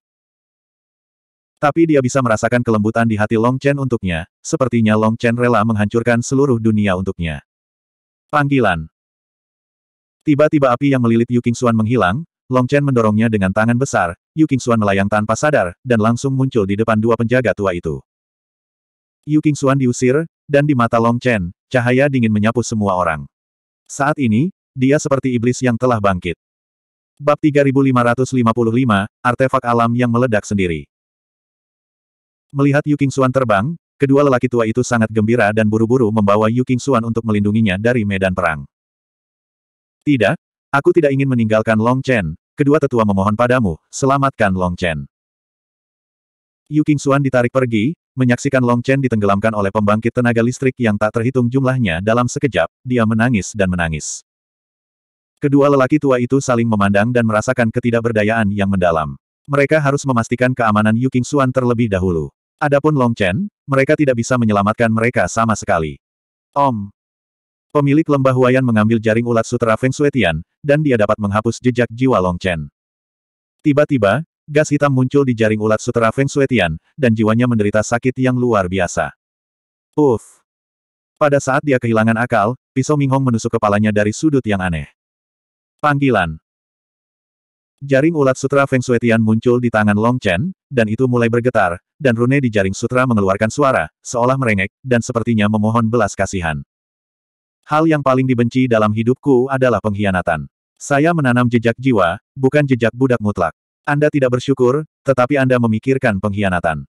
S1: Tapi dia bisa merasakan kelembutan di hati Long Chen untuknya, sepertinya Long Chen rela menghancurkan seluruh dunia untuknya. Panggilan Tiba-tiba api yang melilit Yu Xuan menghilang, Long Chen mendorongnya dengan tangan besar, Yu Xuan melayang tanpa sadar, dan langsung muncul di depan dua penjaga tua itu. Yu Xuan diusir, dan di mata Long Chen, cahaya dingin menyapu semua orang. Saat ini, dia seperti iblis yang telah bangkit. Bab 3555, Artefak Alam yang Meledak Sendiri Melihat Yu King Xuan terbang, kedua lelaki tua itu sangat gembira dan buru-buru membawa Yu King Xuan untuk melindunginya dari medan perang. Tidak, aku tidak ingin meninggalkan Long Chen, kedua tetua memohon padamu, selamatkan Long Chen. Yu King Xuan ditarik pergi, menyaksikan Long Chen ditenggelamkan oleh pembangkit tenaga listrik yang tak terhitung jumlahnya dalam sekejap, dia menangis dan menangis. Kedua lelaki tua itu saling memandang dan merasakan ketidakberdayaan yang mendalam. Mereka harus memastikan keamanan Yu King Xuan terlebih dahulu. Adapun Long Chen, mereka tidak bisa menyelamatkan mereka sama sekali. Om. Pemilik lembah Huayan mengambil jaring ulat sutra Feng Shuetian, dan dia dapat menghapus jejak jiwa Long Chen. Tiba-tiba, gas hitam muncul di jaring ulat sutra Feng Shuetian, dan jiwanya menderita sakit yang luar biasa. Uff. Pada saat dia kehilangan akal, pisau Minghong menusuk kepalanya dari sudut yang aneh. Panggilan. Jaring ulat sutra Feng Shui muncul di tangan Long Chen, dan itu mulai bergetar, dan rune di jaring sutra mengeluarkan suara, seolah merengek, dan sepertinya memohon belas kasihan. Hal yang paling dibenci dalam hidupku adalah pengkhianatan. Saya menanam jejak jiwa, bukan jejak budak mutlak. Anda tidak bersyukur, tetapi Anda memikirkan pengkhianatan.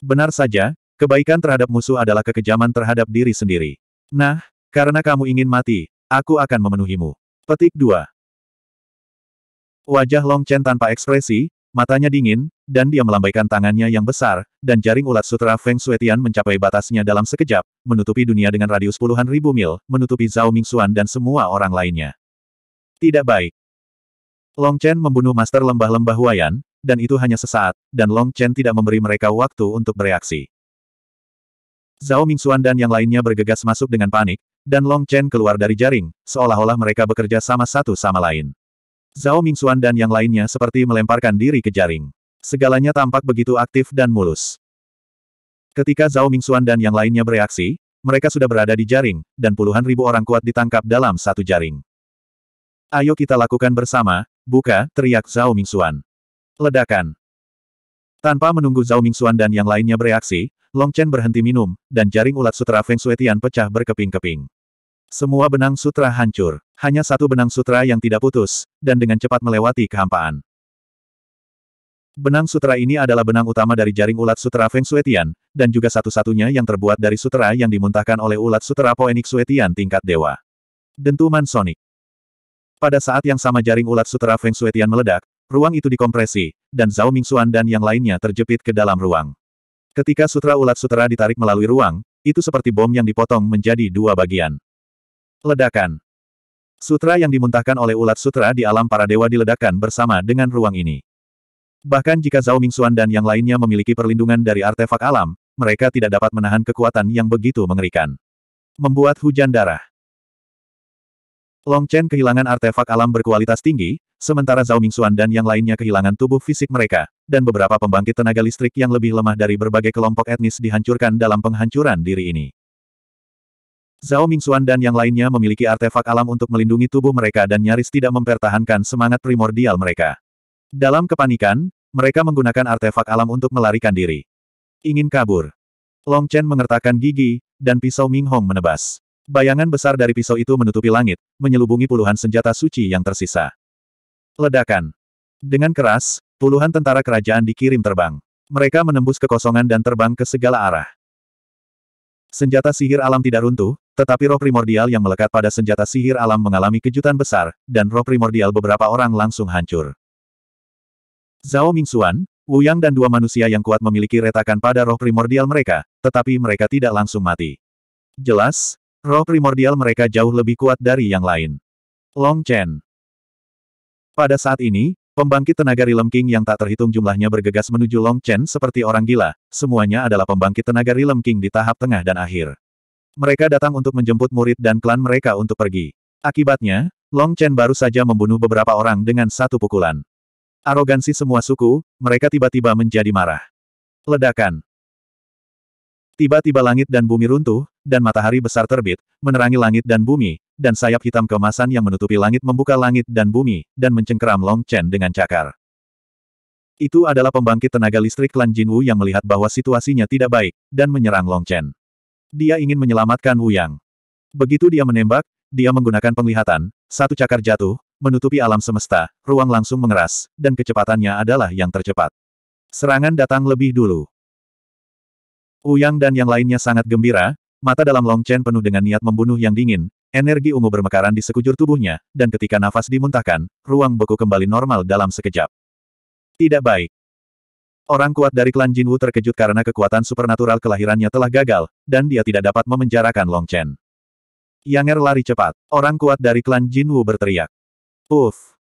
S1: Benar saja, kebaikan terhadap musuh adalah kekejaman terhadap diri sendiri. Nah, karena kamu ingin mati, aku akan memenuhimu. Petik 2. Wajah Long Chen tanpa ekspresi, matanya dingin, dan dia melambaikan tangannya yang besar, dan jaring ulat sutra Feng Tian mencapai batasnya dalam sekejap, menutupi dunia dengan radius puluhan ribu mil, menutupi Zhao Mingxuan dan semua orang lainnya. Tidak baik. Long Chen membunuh master lembah-lembah Huayan, dan itu hanya sesaat, dan Long Chen tidak memberi mereka waktu untuk bereaksi. Zhao Mingxuan dan yang lainnya bergegas masuk dengan panik, dan Long Chen keluar dari jaring, seolah-olah mereka bekerja sama satu sama lain. Zhao Mingxuan dan yang lainnya seperti melemparkan diri ke jaring. Segalanya tampak begitu aktif dan mulus. Ketika Zhao Mingxuan dan yang lainnya bereaksi, mereka sudah berada di jaring, dan puluhan ribu orang kuat ditangkap dalam satu jaring. Ayo kita lakukan bersama, buka, teriak Zhao Mingxuan. Ledakan. Tanpa menunggu Zhao Mingxuan dan yang lainnya bereaksi, Long Chen berhenti minum, dan jaring ulat sutra Feng Shui Tian pecah berkeping-keping. Semua benang sutra hancur, hanya satu benang sutra yang tidak putus, dan dengan cepat melewati kehampaan. Benang sutra ini adalah benang utama dari jaring ulat sutra Feng Suetian, dan juga satu-satunya yang terbuat dari sutra yang dimuntahkan oleh ulat sutra Poenik Suetian tingkat dewa. Dentuman Sonic. Pada saat yang sama jaring ulat sutra Feng Suetian meledak, ruang itu dikompresi, dan Zhao Mingxuan dan yang lainnya terjepit ke dalam ruang. Ketika sutra ulat sutra ditarik melalui ruang, itu seperti bom yang dipotong menjadi dua bagian. Ledakan. Sutra yang dimuntahkan oleh ulat sutra di alam para dewa diledakkan bersama dengan ruang ini. Bahkan jika Zhao Mingxuan dan yang lainnya memiliki perlindungan dari artefak alam, mereka tidak dapat menahan kekuatan yang begitu mengerikan. Membuat hujan darah. Long Chen kehilangan artefak alam berkualitas tinggi, sementara Zhao Mingxuan dan yang lainnya kehilangan tubuh fisik mereka, dan beberapa pembangkit tenaga listrik yang lebih lemah dari berbagai kelompok etnis dihancurkan dalam penghancuran diri ini. Zhao Mingxuan dan yang lainnya memiliki artefak alam untuk melindungi tubuh mereka dan nyaris tidak mempertahankan semangat primordial mereka. Dalam kepanikan, mereka menggunakan artefak alam untuk melarikan diri. Ingin kabur. Long Chen mengertakkan gigi, dan pisau Ming Hong menebas. Bayangan besar dari pisau itu menutupi langit, menyelubungi puluhan senjata suci yang tersisa. Ledakan. Dengan keras, puluhan tentara kerajaan dikirim terbang. Mereka menembus kekosongan dan terbang ke segala arah. Senjata sihir alam tidak runtuh, tetapi roh primordial yang melekat pada senjata sihir alam mengalami kejutan besar, dan roh primordial beberapa orang langsung hancur. Zhao Mingxuan, Wu Yang dan dua manusia yang kuat memiliki retakan pada roh primordial mereka, tetapi mereka tidak langsung mati. Jelas, roh primordial mereka jauh lebih kuat dari yang lain. Long Chen Pada saat ini, pembangkit tenaga Rilem King yang tak terhitung jumlahnya bergegas menuju Long Chen seperti orang gila, semuanya adalah pembangkit tenaga Rilem King di tahap tengah dan akhir. Mereka datang untuk menjemput murid dan klan mereka untuk pergi. Akibatnya, Long Chen baru saja membunuh beberapa orang dengan satu pukulan. Arogansi semua suku, mereka tiba-tiba menjadi marah. Ledakan. Tiba-tiba langit dan bumi runtuh, dan matahari besar terbit, menerangi langit dan bumi, dan sayap hitam kemasan yang menutupi langit membuka langit dan bumi, dan mencengkeram Long Chen dengan cakar. Itu adalah pembangkit tenaga listrik klan Jinwu yang melihat bahwa situasinya tidak baik, dan menyerang Long Chen. Dia ingin menyelamatkan Wu Begitu dia menembak, dia menggunakan penglihatan, satu cakar jatuh, menutupi alam semesta, ruang langsung mengeras, dan kecepatannya adalah yang tercepat. Serangan datang lebih dulu. Uyang dan yang lainnya sangat gembira, mata dalam Long Chen penuh dengan niat membunuh yang dingin, energi ungu bermekaran di sekujur tubuhnya, dan ketika nafas dimuntahkan, ruang beku kembali normal dalam sekejap. Tidak baik. Orang kuat dari klan Jinwu terkejut karena kekuatan supernatural kelahirannya telah gagal, dan dia tidak dapat memenjarakan Long Chen. Yang Er lari cepat. Orang kuat dari klan Jinwu berteriak. Uff.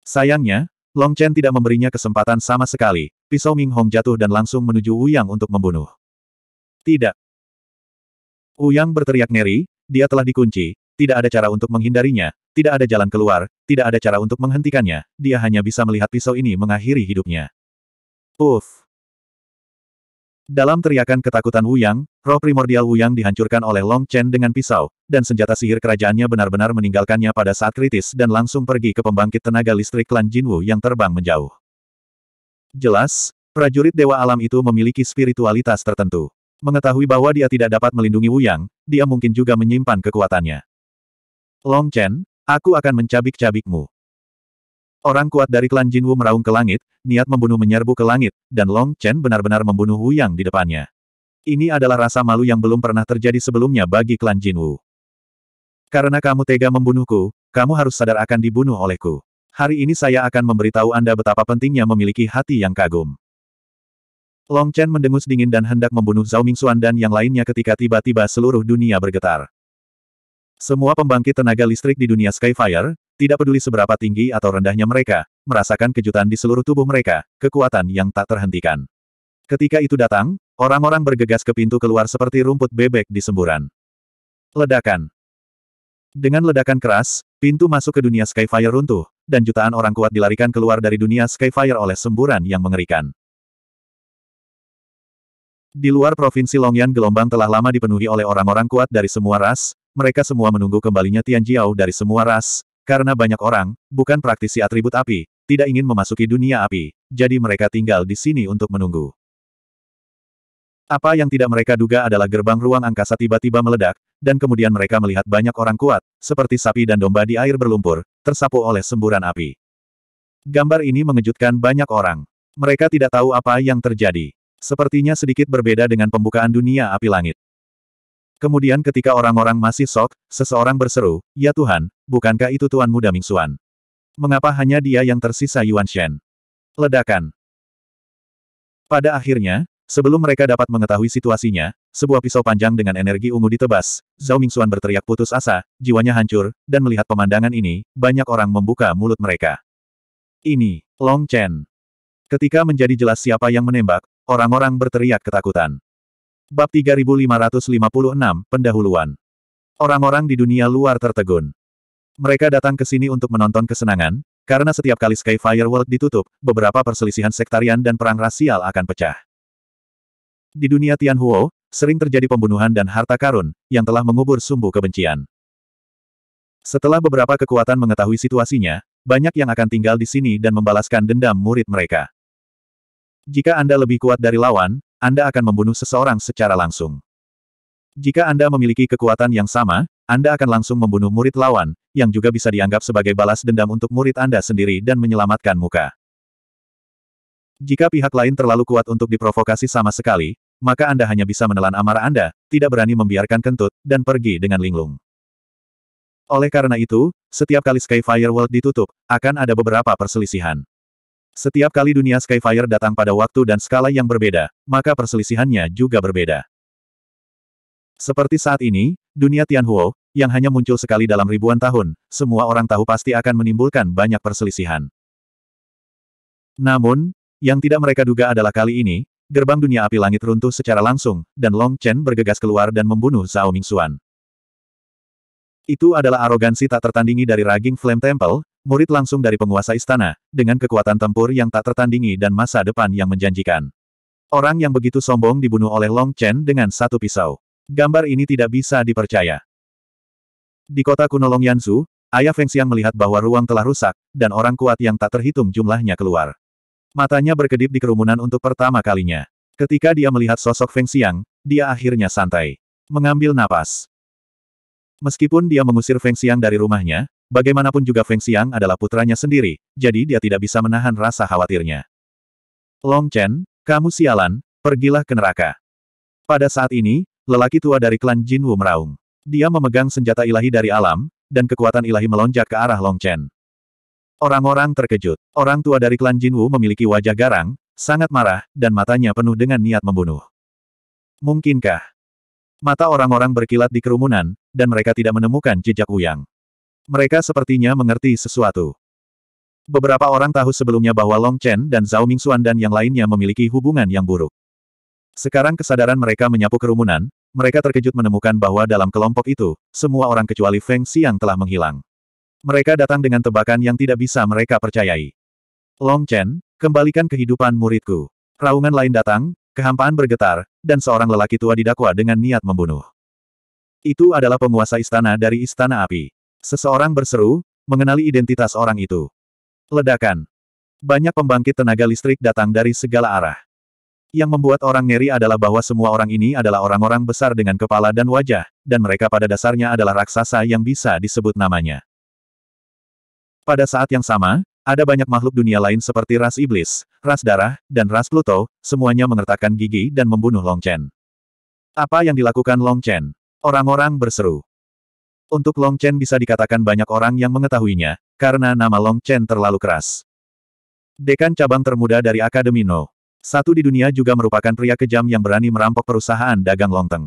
S1: Sayangnya, Long Chen tidak memberinya kesempatan sama sekali. Pisau Ming Hong jatuh dan langsung menuju Wuyang untuk membunuh. Tidak. Wuyang berteriak ngeri, dia telah dikunci, tidak ada cara untuk menghindarinya, tidak ada jalan keluar, tidak ada cara untuk menghentikannya, dia hanya bisa melihat pisau ini mengakhiri hidupnya. Uff! Dalam teriakan ketakutan Wu Wuyang, roh primordial Yang dihancurkan oleh Long Chen dengan pisau, dan senjata sihir kerajaannya benar-benar meninggalkannya pada saat kritis dan langsung pergi ke pembangkit tenaga listrik klan Jinwu yang terbang menjauh. Jelas, prajurit Dewa Alam itu memiliki spiritualitas tertentu. Mengetahui bahwa dia tidak dapat melindungi Wu Yang, dia mungkin juga menyimpan kekuatannya. Long Chen, aku akan mencabik-cabikmu. Orang kuat dari klan Jinwu meraung ke langit, niat membunuh menyerbu ke langit, dan Long Chen benar-benar membunuh Wu Yang di depannya. Ini adalah rasa malu yang belum pernah terjadi sebelumnya bagi klan Jinwu. Karena kamu tega membunuhku, kamu harus sadar akan dibunuh olehku. Hari ini saya akan memberitahu Anda betapa pentingnya memiliki hati yang kagum. Long Chen mendengus dingin dan hendak membunuh Zhao Mingxuan dan yang lainnya ketika tiba-tiba seluruh dunia bergetar. Semua pembangkit tenaga listrik di dunia Skyfire, tidak peduli seberapa tinggi atau rendahnya mereka, merasakan kejutan di seluruh tubuh mereka, kekuatan yang tak terhentikan. Ketika itu datang, orang-orang bergegas ke pintu keluar seperti rumput bebek di semburan. Ledakan. Dengan ledakan keras, pintu masuk ke dunia Skyfire runtuh, dan jutaan orang kuat dilarikan keluar dari dunia Skyfire oleh semburan yang mengerikan. Di luar provinsi Longyan gelombang telah lama dipenuhi oleh orang-orang kuat dari semua ras, mereka semua menunggu kembalinya Tian Jiao dari semua ras, karena banyak orang, bukan praktisi atribut api, tidak ingin memasuki dunia api, jadi mereka tinggal di sini untuk menunggu. Apa yang tidak mereka duga adalah gerbang ruang angkasa tiba-tiba meledak, dan kemudian mereka melihat banyak orang kuat, seperti sapi dan domba di air berlumpur, tersapu oleh semburan api. Gambar ini mengejutkan banyak orang. Mereka tidak tahu apa yang terjadi. Sepertinya sedikit berbeda dengan pembukaan dunia api langit. Kemudian ketika orang-orang masih sok, seseorang berseru, Ya Tuhan, bukankah itu Tuan Muda Mingxuan? Mengapa hanya dia yang tersisa Yuan Shen? Ledakan. Pada akhirnya, sebelum mereka dapat mengetahui situasinya, sebuah pisau panjang dengan energi ungu ditebas. Zhao Mingxuan berteriak putus asa, jiwanya hancur, dan melihat pemandangan ini, banyak orang membuka mulut mereka. Ini, Long Chen. Ketika menjadi jelas siapa yang menembak, orang-orang berteriak ketakutan. Bab 3556, Pendahuluan Orang-orang di dunia luar tertegun. Mereka datang ke sini untuk menonton kesenangan, karena setiap kali Skyfire World ditutup, beberapa perselisihan sektarian dan perang rasial akan pecah. Di dunia Tianhuo, sering terjadi pembunuhan dan harta karun, yang telah mengubur sumbu kebencian. Setelah beberapa kekuatan mengetahui situasinya, banyak yang akan tinggal di sini dan membalaskan dendam murid mereka. Jika Anda lebih kuat dari lawan, anda akan membunuh seseorang secara langsung. Jika Anda memiliki kekuatan yang sama, Anda akan langsung membunuh murid lawan, yang juga bisa dianggap sebagai balas dendam untuk murid Anda sendiri dan menyelamatkan muka. Jika pihak lain terlalu kuat untuk diprovokasi sama sekali, maka Anda hanya bisa menelan amarah Anda, tidak berani membiarkan kentut, dan pergi dengan linglung. Oleh karena itu, setiap kali Sky Firewall ditutup, akan ada beberapa perselisihan. Setiap kali dunia Skyfire datang pada waktu dan skala yang berbeda, maka perselisihannya juga berbeda. Seperti saat ini, dunia Tianhuo, yang hanya muncul sekali dalam ribuan tahun, semua orang tahu pasti akan menimbulkan banyak perselisihan. Namun, yang tidak mereka duga adalah kali ini, gerbang dunia api langit runtuh secara langsung, dan Long Chen bergegas keluar dan membunuh Zhao Mingxuan. Itu adalah arogansi tak tertandingi dari Raging Flame Temple, murid langsung dari penguasa istana, dengan kekuatan tempur yang tak tertandingi dan masa depan yang menjanjikan. Orang yang begitu sombong dibunuh oleh Long Chen dengan satu pisau. Gambar ini tidak bisa dipercaya. Di kota kuno Long Yanzu, ayah Feng Xiang melihat bahwa ruang telah rusak, dan orang kuat yang tak terhitung jumlahnya keluar. Matanya berkedip di kerumunan untuk pertama kalinya. Ketika dia melihat sosok Feng Xiang, dia akhirnya santai. Mengambil napas. Meskipun dia mengusir Feng Xiang dari rumahnya, Bagaimanapun juga Feng Xiang adalah putranya sendiri, jadi dia tidak bisa menahan rasa khawatirnya. Long Chen, kamu sialan, pergilah ke neraka. Pada saat ini, lelaki tua dari klan Jin Wu meraung. Dia memegang senjata ilahi dari alam, dan kekuatan ilahi melonjak ke arah Long Chen. Orang-orang terkejut. Orang tua dari klan Jin Wu memiliki wajah garang, sangat marah, dan matanya penuh dengan niat membunuh. Mungkinkah? Mata orang-orang berkilat di kerumunan, dan mereka tidak menemukan jejak Uyang. Mereka sepertinya mengerti sesuatu. Beberapa orang tahu sebelumnya bahwa Long Chen dan Zhao Mingxuan dan yang lainnya memiliki hubungan yang buruk. Sekarang kesadaran mereka menyapu kerumunan, mereka terkejut menemukan bahwa dalam kelompok itu, semua orang kecuali Feng Xiang telah menghilang. Mereka datang dengan tebakan yang tidak bisa mereka percayai. Long Chen, kembalikan kehidupan muridku. Raungan lain datang, kehampaan bergetar, dan seorang lelaki tua didakwa dengan niat membunuh. Itu adalah penguasa istana dari Istana Api. Seseorang berseru, mengenali identitas orang itu. Ledakan. Banyak pembangkit tenaga listrik datang dari segala arah. Yang membuat orang ngeri adalah bahwa semua orang ini adalah orang-orang besar dengan kepala dan wajah, dan mereka pada dasarnya adalah raksasa yang bisa disebut namanya. Pada saat yang sama, ada banyak makhluk dunia lain seperti ras iblis, ras darah, dan ras Pluto, semuanya mengertakkan gigi dan membunuh Long Chen. Apa yang dilakukan Long Chen? Orang-orang berseru. Untuk Long Chen bisa dikatakan banyak orang yang mengetahuinya, karena nama Long Chen terlalu keras. Dekan cabang termuda dari Akademi No. Satu di dunia juga merupakan pria kejam yang berani merampok perusahaan dagang long teng.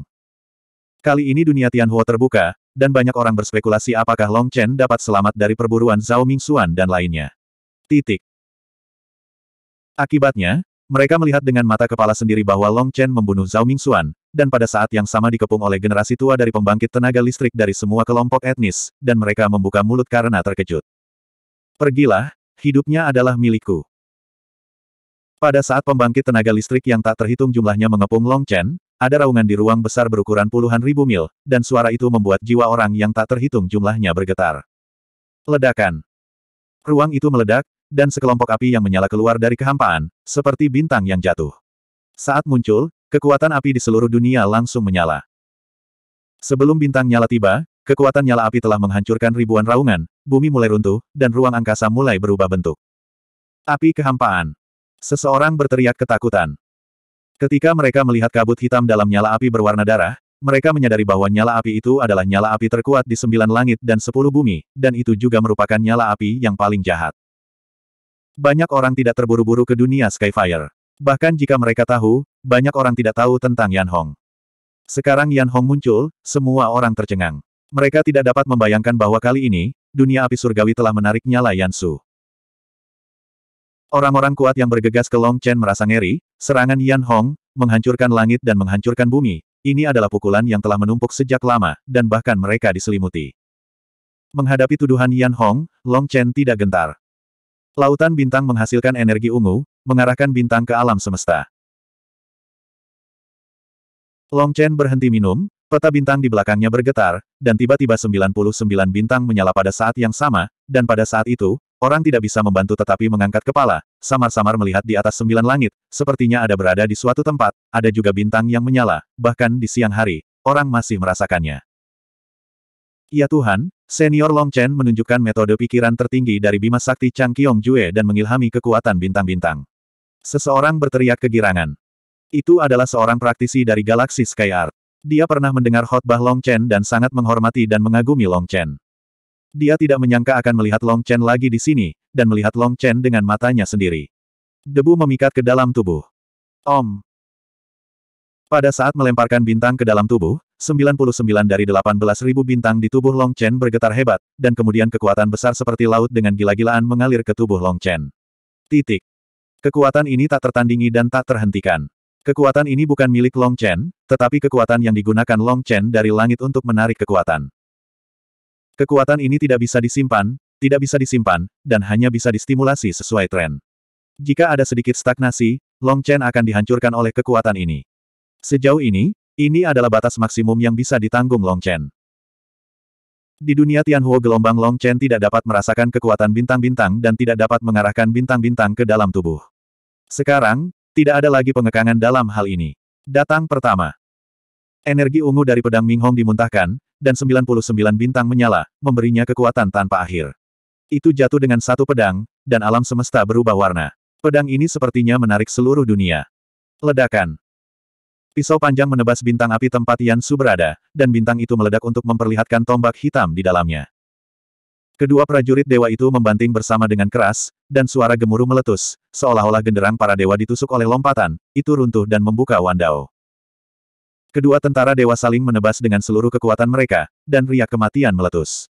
S1: Kali ini dunia Tianhua terbuka, dan banyak orang berspekulasi apakah Long Chen dapat selamat dari perburuan Zhao Mingxuan dan lainnya. Titik. Akibatnya, mereka melihat dengan mata kepala sendiri bahwa Long Chen membunuh Zhao Mingxuan, dan pada saat yang sama dikepung oleh generasi tua dari pembangkit tenaga listrik dari semua kelompok etnis, dan mereka membuka mulut karena terkejut. Pergilah, hidupnya adalah milikku. Pada saat pembangkit tenaga listrik yang tak terhitung jumlahnya mengepung Long Chen, ada raungan di ruang besar berukuran puluhan ribu mil, dan suara itu membuat jiwa orang yang tak terhitung jumlahnya bergetar. Ledakan. Ruang itu meledak, dan sekelompok api yang menyala keluar dari kehampaan, seperti bintang yang jatuh. Saat muncul, Kekuatan api di seluruh dunia langsung menyala. Sebelum bintang nyala tiba, kekuatan nyala api telah menghancurkan ribuan raungan, bumi mulai runtuh, dan ruang angkasa mulai berubah bentuk. Api kehampaan. Seseorang berteriak ketakutan. Ketika mereka melihat kabut hitam dalam nyala api berwarna darah, mereka menyadari bahwa nyala api itu adalah nyala api terkuat di sembilan langit dan sepuluh bumi, dan itu juga merupakan nyala api yang paling jahat. Banyak orang tidak terburu-buru ke dunia Skyfire. Bahkan jika mereka tahu, banyak orang tidak tahu tentang Yan Hong. Sekarang Yan Hong muncul, semua orang tercengang. Mereka tidak dapat membayangkan bahwa kali ini, dunia api surgawi telah menarik nyala Yan Su. Orang-orang kuat yang bergegas ke Long Chen merasa ngeri, serangan Yan Hong, menghancurkan langit dan menghancurkan bumi, ini adalah pukulan yang telah menumpuk sejak lama, dan bahkan mereka diselimuti. Menghadapi tuduhan Yan Hong, Long Chen tidak gentar. Lautan bintang menghasilkan energi ungu, mengarahkan bintang ke alam semesta. Long Chen berhenti minum, peta bintang di belakangnya bergetar, dan tiba-tiba 99 bintang menyala pada saat yang sama, dan pada saat itu, orang tidak bisa membantu tetapi mengangkat kepala, samar-samar melihat di atas sembilan langit, sepertinya ada berada di suatu tempat, ada juga bintang yang menyala, bahkan di siang hari, orang masih merasakannya. Ya Tuhan, senior Long Chen menunjukkan metode pikiran tertinggi dari Bima Sakti Chang Kiong Jue dan mengilhami kekuatan bintang-bintang. Seseorang berteriak kegirangan. Itu adalah seorang praktisi dari galaksi Sky Art. Dia pernah mendengar khotbah Long Chen dan sangat menghormati dan mengagumi Long Chen. Dia tidak menyangka akan melihat Long Chen lagi di sini, dan melihat Long Chen dengan matanya sendiri. Debu memikat ke dalam tubuh. Om. Pada saat melemparkan bintang ke dalam tubuh, 99 dari 18.000 bintang di tubuh Long Chen bergetar hebat, dan kemudian kekuatan besar seperti laut dengan gila-gilaan mengalir ke tubuh Long Chen. Titik. Kekuatan ini tak tertandingi dan tak terhentikan. Kekuatan ini bukan milik Long Chen, tetapi kekuatan yang digunakan Long Chen dari langit untuk menarik kekuatan. Kekuatan ini tidak bisa disimpan, tidak bisa disimpan, dan hanya bisa distimulasi sesuai tren. Jika ada sedikit stagnasi, Long Chen akan dihancurkan oleh kekuatan ini. Sejauh ini, ini adalah batas maksimum yang bisa ditanggung Long Chen. Di dunia Tianhuo gelombang Long Chen tidak dapat merasakan kekuatan bintang-bintang dan tidak dapat mengarahkan bintang-bintang ke dalam tubuh. Sekarang, tidak ada lagi pengekangan dalam hal ini. Datang pertama. Energi ungu dari pedang Ming Hong dimuntahkan, dan 99 bintang menyala, memberinya kekuatan tanpa akhir. Itu jatuh dengan satu pedang, dan alam semesta berubah warna. Pedang ini sepertinya menarik seluruh dunia. Ledakan. Pisau panjang menebas bintang api tempat Yansu berada, dan bintang itu meledak untuk memperlihatkan tombak hitam di dalamnya. Kedua prajurit dewa itu membanting bersama dengan keras, dan suara gemuruh meletus, seolah-olah genderang para dewa ditusuk oleh lompatan, itu runtuh dan membuka Wandao. Kedua tentara dewa saling menebas dengan seluruh kekuatan mereka, dan riak kematian meletus.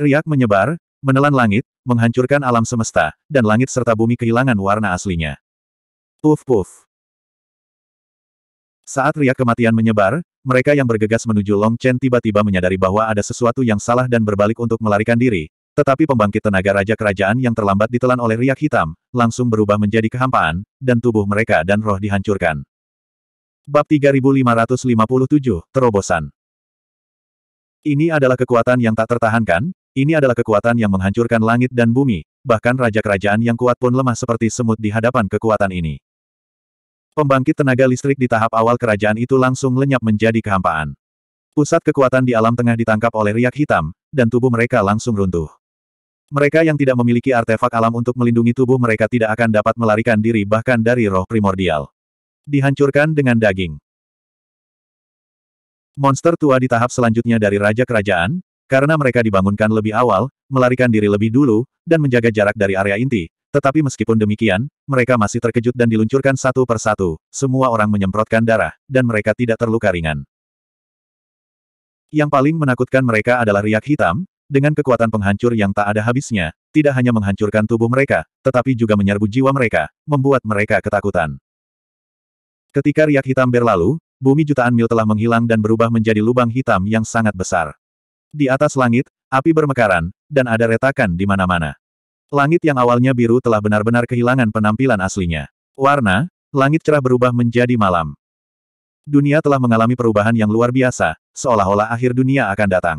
S1: Riak menyebar, menelan langit, menghancurkan alam semesta, dan langit serta bumi kehilangan warna aslinya. Puf puf. Saat riak kematian menyebar, mereka yang bergegas menuju Long Chen tiba-tiba menyadari bahwa ada sesuatu yang salah dan berbalik untuk melarikan diri, tetapi pembangkit tenaga Raja Kerajaan yang terlambat ditelan oleh riak hitam, langsung berubah menjadi kehampaan, dan tubuh mereka dan roh dihancurkan. Bab 3557, Terobosan Ini adalah kekuatan yang tak tertahankan, ini adalah kekuatan yang menghancurkan langit dan bumi, bahkan Raja Kerajaan yang kuat pun lemah seperti semut di hadapan kekuatan ini. Pembangkit tenaga listrik di tahap awal kerajaan itu langsung lenyap menjadi kehampaan. Pusat kekuatan di alam tengah ditangkap oleh riak hitam, dan tubuh mereka langsung runtuh. Mereka yang tidak memiliki artefak alam untuk melindungi tubuh mereka tidak akan dapat melarikan diri bahkan dari roh primordial. Dihancurkan dengan daging. Monster tua di tahap selanjutnya dari Raja Kerajaan, karena mereka dibangunkan lebih awal, melarikan diri lebih dulu, dan menjaga jarak dari area inti, tetapi meskipun demikian, mereka masih terkejut dan diluncurkan satu persatu, semua orang menyemprotkan darah, dan mereka tidak terluka ringan. Yang paling menakutkan mereka adalah riak hitam, dengan kekuatan penghancur yang tak ada habisnya, tidak hanya menghancurkan tubuh mereka, tetapi juga menyerbu jiwa mereka, membuat mereka ketakutan. Ketika riak hitam berlalu, bumi jutaan mil telah menghilang dan berubah menjadi lubang hitam yang sangat besar. Di atas langit, api bermekaran, dan ada retakan di mana-mana. Langit yang awalnya biru telah benar-benar kehilangan penampilan aslinya. Warna, langit cerah berubah menjadi malam. Dunia telah mengalami perubahan yang luar biasa, seolah-olah akhir dunia akan datang.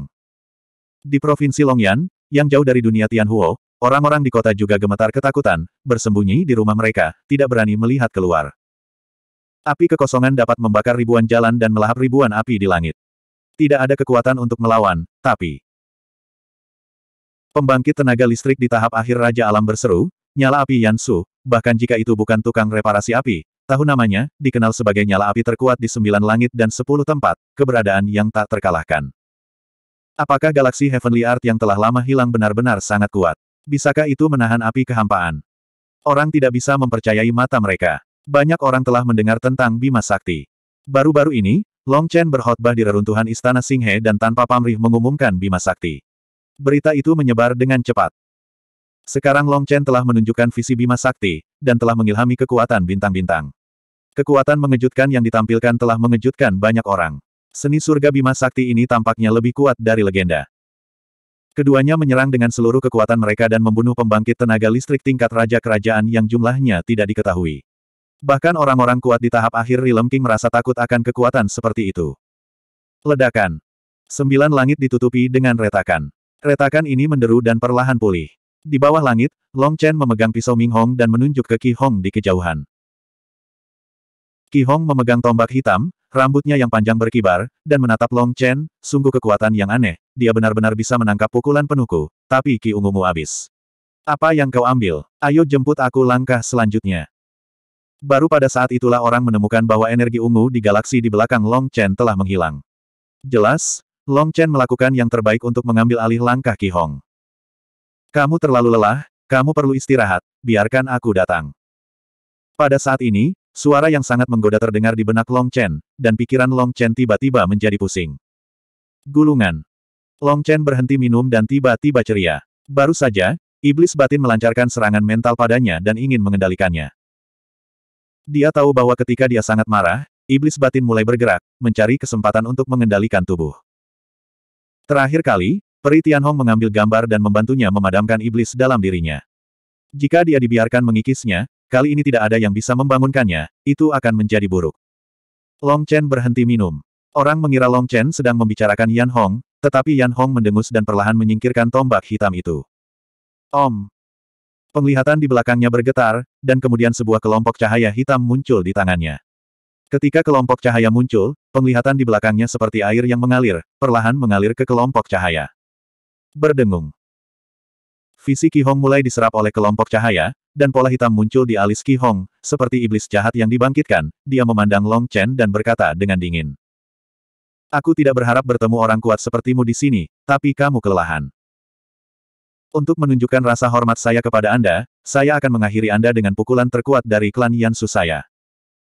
S1: Di Provinsi Longyan, yang jauh dari dunia Tianhuo, orang-orang di kota juga gemetar ketakutan, bersembunyi di rumah mereka, tidak berani melihat keluar. Api kekosongan dapat membakar ribuan jalan dan melahap ribuan api di langit. Tidak ada kekuatan untuk melawan, tapi Pembangkit tenaga listrik di tahap akhir Raja Alam berseru, nyala api Yansu, bahkan jika itu bukan tukang reparasi api, tahu namanya, dikenal sebagai nyala api terkuat di sembilan langit dan sepuluh tempat, keberadaan yang tak terkalahkan. Apakah galaksi Heavenly Art yang telah lama hilang benar-benar sangat kuat? Bisakah itu menahan api kehampaan? Orang tidak bisa mempercayai mata mereka. Banyak orang telah mendengar tentang Bima Sakti. Baru-baru ini, Long Chen berkhotbah di reruntuhan Istana Singhe dan tanpa pamrih mengumumkan Bima Sakti. Berita itu menyebar dengan cepat. Sekarang Long Chen telah menunjukkan visi Bima Sakti, dan telah mengilhami kekuatan bintang-bintang. Kekuatan mengejutkan yang ditampilkan telah mengejutkan banyak orang. Seni surga Bima Sakti ini tampaknya lebih kuat dari legenda. Keduanya menyerang dengan seluruh kekuatan mereka dan membunuh pembangkit tenaga listrik tingkat Raja Kerajaan yang jumlahnya tidak diketahui. Bahkan orang-orang kuat di tahap akhir Rilem King merasa takut akan kekuatan seperti itu. Ledakan. Sembilan langit ditutupi dengan retakan. Retakan ini menderu dan perlahan pulih. Di bawah langit, Long Chen memegang pisau Ming Hong dan menunjuk ke Qi Hong di kejauhan. Qi Hong memegang tombak hitam, rambutnya yang panjang berkibar, dan menatap Long Chen, sungguh kekuatan yang aneh, dia benar-benar bisa menangkap pukulan penuhku, tapi Qi ungumu habis. Apa yang kau ambil? Ayo jemput aku langkah selanjutnya. Baru pada saat itulah orang menemukan bahwa energi ungu di galaksi di belakang Long Chen telah menghilang. Jelas, Long Chen melakukan yang terbaik untuk mengambil alih langkah Ki Hong. Kamu terlalu lelah, kamu perlu istirahat, biarkan aku datang. Pada saat ini, suara yang sangat menggoda terdengar di benak Long Chen, dan pikiran Long Chen tiba-tiba menjadi pusing. Gulungan. Long Chen berhenti minum dan tiba-tiba ceria. Baru saja, iblis batin melancarkan serangan mental padanya dan ingin mengendalikannya. Dia tahu bahwa ketika dia sangat marah, iblis batin mulai bergerak, mencari kesempatan untuk mengendalikan tubuh. Terakhir kali, Peri Tianhong mengambil gambar dan membantunya memadamkan iblis dalam dirinya. Jika dia dibiarkan mengikisnya, kali ini tidak ada yang bisa membangunkannya, itu akan menjadi buruk. Long Chen berhenti minum. Orang mengira Long Chen sedang membicarakan Yan Hong, tetapi Yan Hong mendengus dan perlahan menyingkirkan tombak hitam itu. Om. Penglihatan di belakangnya bergetar, dan kemudian sebuah kelompok cahaya hitam muncul di tangannya. Ketika kelompok cahaya muncul, penglihatan di belakangnya seperti air yang mengalir, perlahan mengalir ke kelompok cahaya. Berdengung. Visi Kihong mulai diserap oleh kelompok cahaya, dan pola hitam muncul di alis Kihong, seperti iblis jahat yang dibangkitkan, dia memandang Long Chen dan berkata dengan dingin. Aku tidak berharap bertemu orang kuat sepertimu di sini, tapi kamu kelelahan. Untuk menunjukkan rasa hormat saya kepada Anda, saya akan mengakhiri Anda dengan pukulan terkuat dari klan Yansu saya.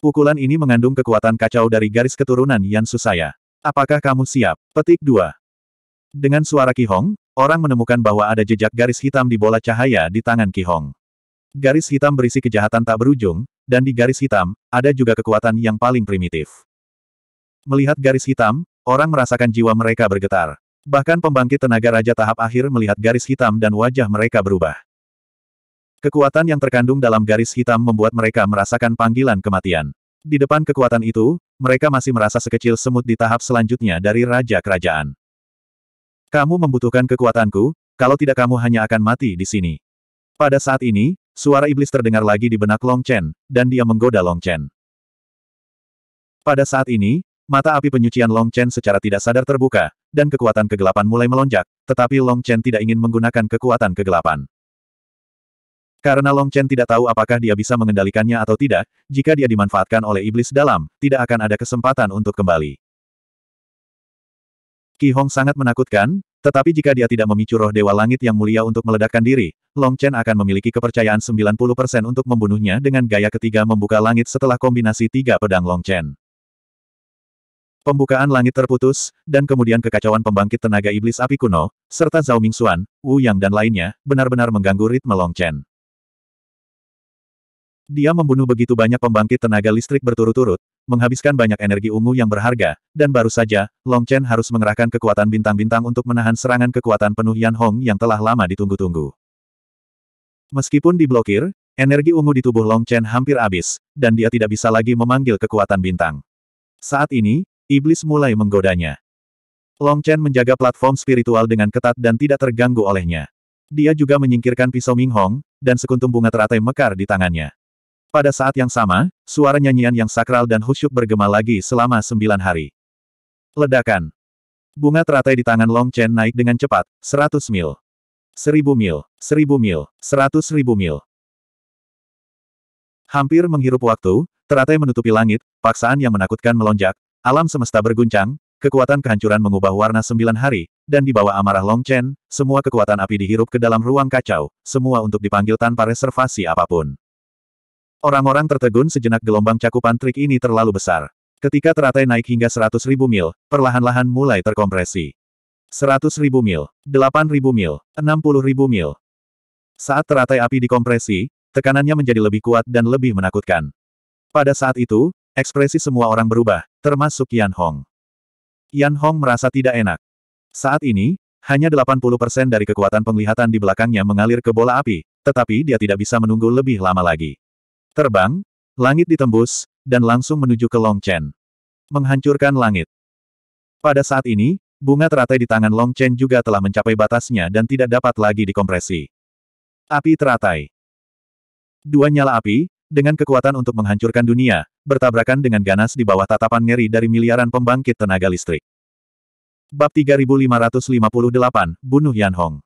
S1: Pukulan ini mengandung kekuatan kacau dari garis keturunan Yan Susaya. Apakah kamu siap? Petik 2. Dengan suara Kihong, orang menemukan bahwa ada jejak garis hitam di bola cahaya di tangan Kihong. Garis hitam berisi kejahatan tak berujung, dan di garis hitam, ada juga kekuatan yang paling primitif. Melihat garis hitam, orang merasakan jiwa mereka bergetar. Bahkan pembangkit tenaga raja tahap akhir melihat garis hitam dan wajah mereka berubah. Kekuatan yang terkandung dalam garis hitam membuat mereka merasakan panggilan kematian. Di depan kekuatan itu, mereka masih merasa sekecil semut di tahap selanjutnya dari Raja Kerajaan. Kamu membutuhkan kekuatanku, kalau tidak kamu hanya akan mati di sini. Pada saat ini, suara iblis terdengar lagi di benak Long Chen, dan dia menggoda Long Chen. Pada saat ini, mata api penyucian Long Chen secara tidak sadar terbuka, dan kekuatan kegelapan mulai melonjak, tetapi Long Chen tidak ingin menggunakan kekuatan kegelapan. Karena Long Chen tidak tahu apakah dia bisa mengendalikannya atau tidak, jika dia dimanfaatkan oleh iblis dalam, tidak akan ada kesempatan untuk kembali. Ki Hong sangat menakutkan, tetapi jika dia tidak memicu roh Dewa Langit yang mulia untuk meledakkan diri, Long Chen akan memiliki kepercayaan 90% untuk membunuhnya dengan gaya ketiga membuka langit setelah kombinasi tiga pedang Long Chen. Pembukaan langit terputus, dan kemudian kekacauan pembangkit tenaga iblis api kuno, serta Zhao Mingxuan, Wu Yang dan lainnya, benar-benar mengganggu ritme Long Chen. Dia membunuh begitu banyak pembangkit tenaga listrik berturut-turut, menghabiskan banyak energi ungu yang berharga, dan baru saja, Long Chen harus mengerahkan kekuatan bintang-bintang untuk menahan serangan kekuatan penuh Yan Hong yang telah lama ditunggu-tunggu. Meskipun diblokir, energi ungu di tubuh Long Chen hampir habis, dan dia tidak bisa lagi memanggil kekuatan bintang. Saat ini, iblis mulai menggodanya. Long Chen menjaga platform spiritual dengan ketat dan tidak terganggu olehnya. Dia juga menyingkirkan pisau Ming Hong, dan sekuntum bunga teratai mekar di tangannya. Pada saat yang sama, suara nyanyian yang sakral dan khusyuk bergema lagi selama sembilan hari. Ledakan. Bunga teratai di tangan Long Chen naik dengan cepat, seratus mil. seribu mil, seribu mil, seratus ribu mil. Hampir menghirup waktu, teratai menutupi langit, paksaan yang menakutkan melonjak, alam semesta berguncang, kekuatan kehancuran mengubah warna sembilan hari, dan di bawah amarah Long Chen, semua kekuatan api dihirup ke dalam ruang kacau, semua untuk dipanggil tanpa reservasi apapun. Orang-orang tertegun sejenak gelombang cakupan trik ini terlalu besar. Ketika teratai naik hingga 100.000 mil, perlahan-lahan mulai terkompresi. 100.000 mil, 8.000 mil, 60.000 mil. Saat teratai api dikompresi, tekanannya menjadi lebih kuat dan lebih menakutkan. Pada saat itu, ekspresi semua orang berubah, termasuk Yan Hong. Yan Hong merasa tidak enak. Saat ini, hanya 80% dari kekuatan penglihatan di belakangnya mengalir ke bola api, tetapi dia tidak bisa menunggu lebih lama lagi. Terbang, langit ditembus, dan langsung menuju ke Long Chen. Menghancurkan langit. Pada saat ini, bunga teratai di tangan Long Chen juga telah mencapai batasnya dan tidak dapat lagi dikompresi. Api teratai. Dua nyala api, dengan kekuatan untuk menghancurkan dunia, bertabrakan dengan ganas di bawah tatapan ngeri dari miliaran pembangkit tenaga listrik. Bab 3558, Bunuh Yan Hong.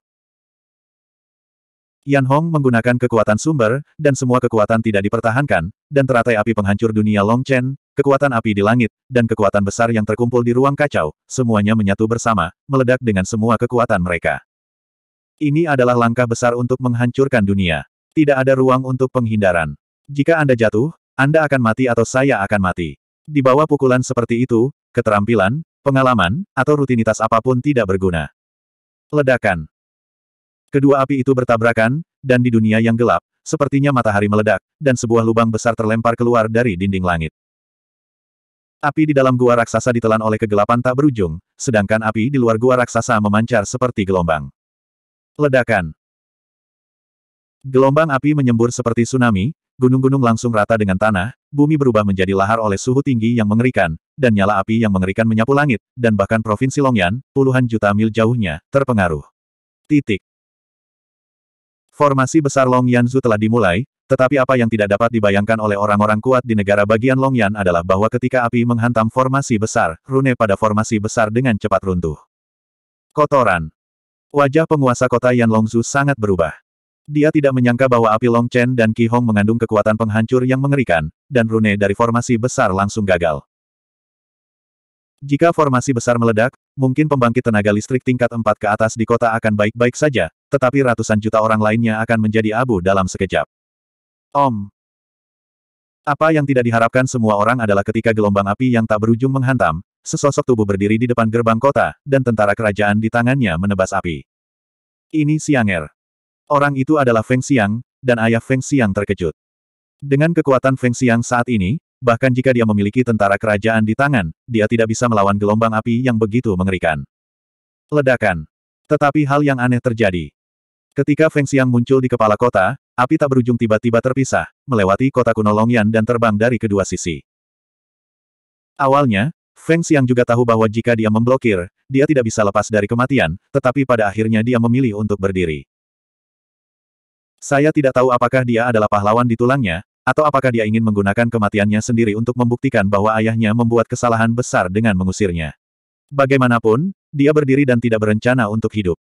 S1: Yan Hong menggunakan kekuatan sumber, dan semua kekuatan tidak dipertahankan, dan teratai api penghancur dunia Long Chen, kekuatan api di langit, dan kekuatan besar yang terkumpul di ruang kacau, semuanya menyatu bersama, meledak dengan semua kekuatan mereka. Ini adalah langkah besar untuk menghancurkan dunia. Tidak ada ruang untuk penghindaran. Jika Anda jatuh, Anda akan mati atau saya akan mati. Di bawah pukulan seperti itu, keterampilan, pengalaman, atau rutinitas apapun tidak berguna. Ledakan. Kedua api itu bertabrakan, dan di dunia yang gelap, sepertinya matahari meledak, dan sebuah lubang besar terlempar keluar dari dinding langit. Api di dalam gua raksasa ditelan oleh kegelapan tak berujung, sedangkan api di luar gua raksasa memancar seperti gelombang. Ledakan. Gelombang api menyembur seperti tsunami, gunung-gunung langsung rata dengan tanah, bumi berubah menjadi lahar oleh suhu tinggi yang mengerikan, dan nyala api yang mengerikan menyapu langit, dan bahkan provinsi Longyan, puluhan juta mil jauhnya, terpengaruh. Titik. Formasi besar Long Yanzu telah dimulai, tetapi apa yang tidak dapat dibayangkan oleh orang-orang kuat di negara bagian Long Yan adalah bahwa ketika api menghantam formasi besar, rune pada formasi besar dengan cepat runtuh. Kotoran. Wajah penguasa kota Yan Longzu sangat berubah. Dia tidak menyangka bahwa api Long Chen dan Ki Hong mengandung kekuatan penghancur yang mengerikan, dan rune dari formasi besar langsung gagal. Jika formasi besar meledak, mungkin pembangkit tenaga listrik tingkat 4 ke atas di kota akan baik-baik saja, tetapi ratusan juta orang lainnya akan menjadi abu dalam sekejap. Om. Apa yang tidak diharapkan semua orang adalah ketika gelombang api yang tak berujung menghantam, sesosok tubuh berdiri di depan gerbang kota, dan tentara kerajaan di tangannya menebas api. Ini Sianger. Orang itu adalah Feng Xiang, dan ayah Feng Xiang terkejut. Dengan kekuatan Feng Xiang saat ini, bahkan jika dia memiliki tentara kerajaan di tangan, dia tidak bisa melawan gelombang api yang begitu mengerikan. Ledakan. Tetapi hal yang aneh terjadi. Ketika Feng Xiang muncul di kepala kota, api tak berujung tiba-tiba terpisah, melewati kota kuno Longyan dan terbang dari kedua sisi. Awalnya, Feng Xiang juga tahu bahwa jika dia memblokir, dia tidak bisa lepas dari kematian, tetapi pada akhirnya dia memilih untuk berdiri. Saya tidak tahu apakah dia adalah pahlawan di tulangnya, atau apakah dia ingin menggunakan kematiannya sendiri untuk membuktikan bahwa ayahnya membuat kesalahan besar dengan mengusirnya. Bagaimanapun, dia berdiri dan tidak berencana untuk hidup.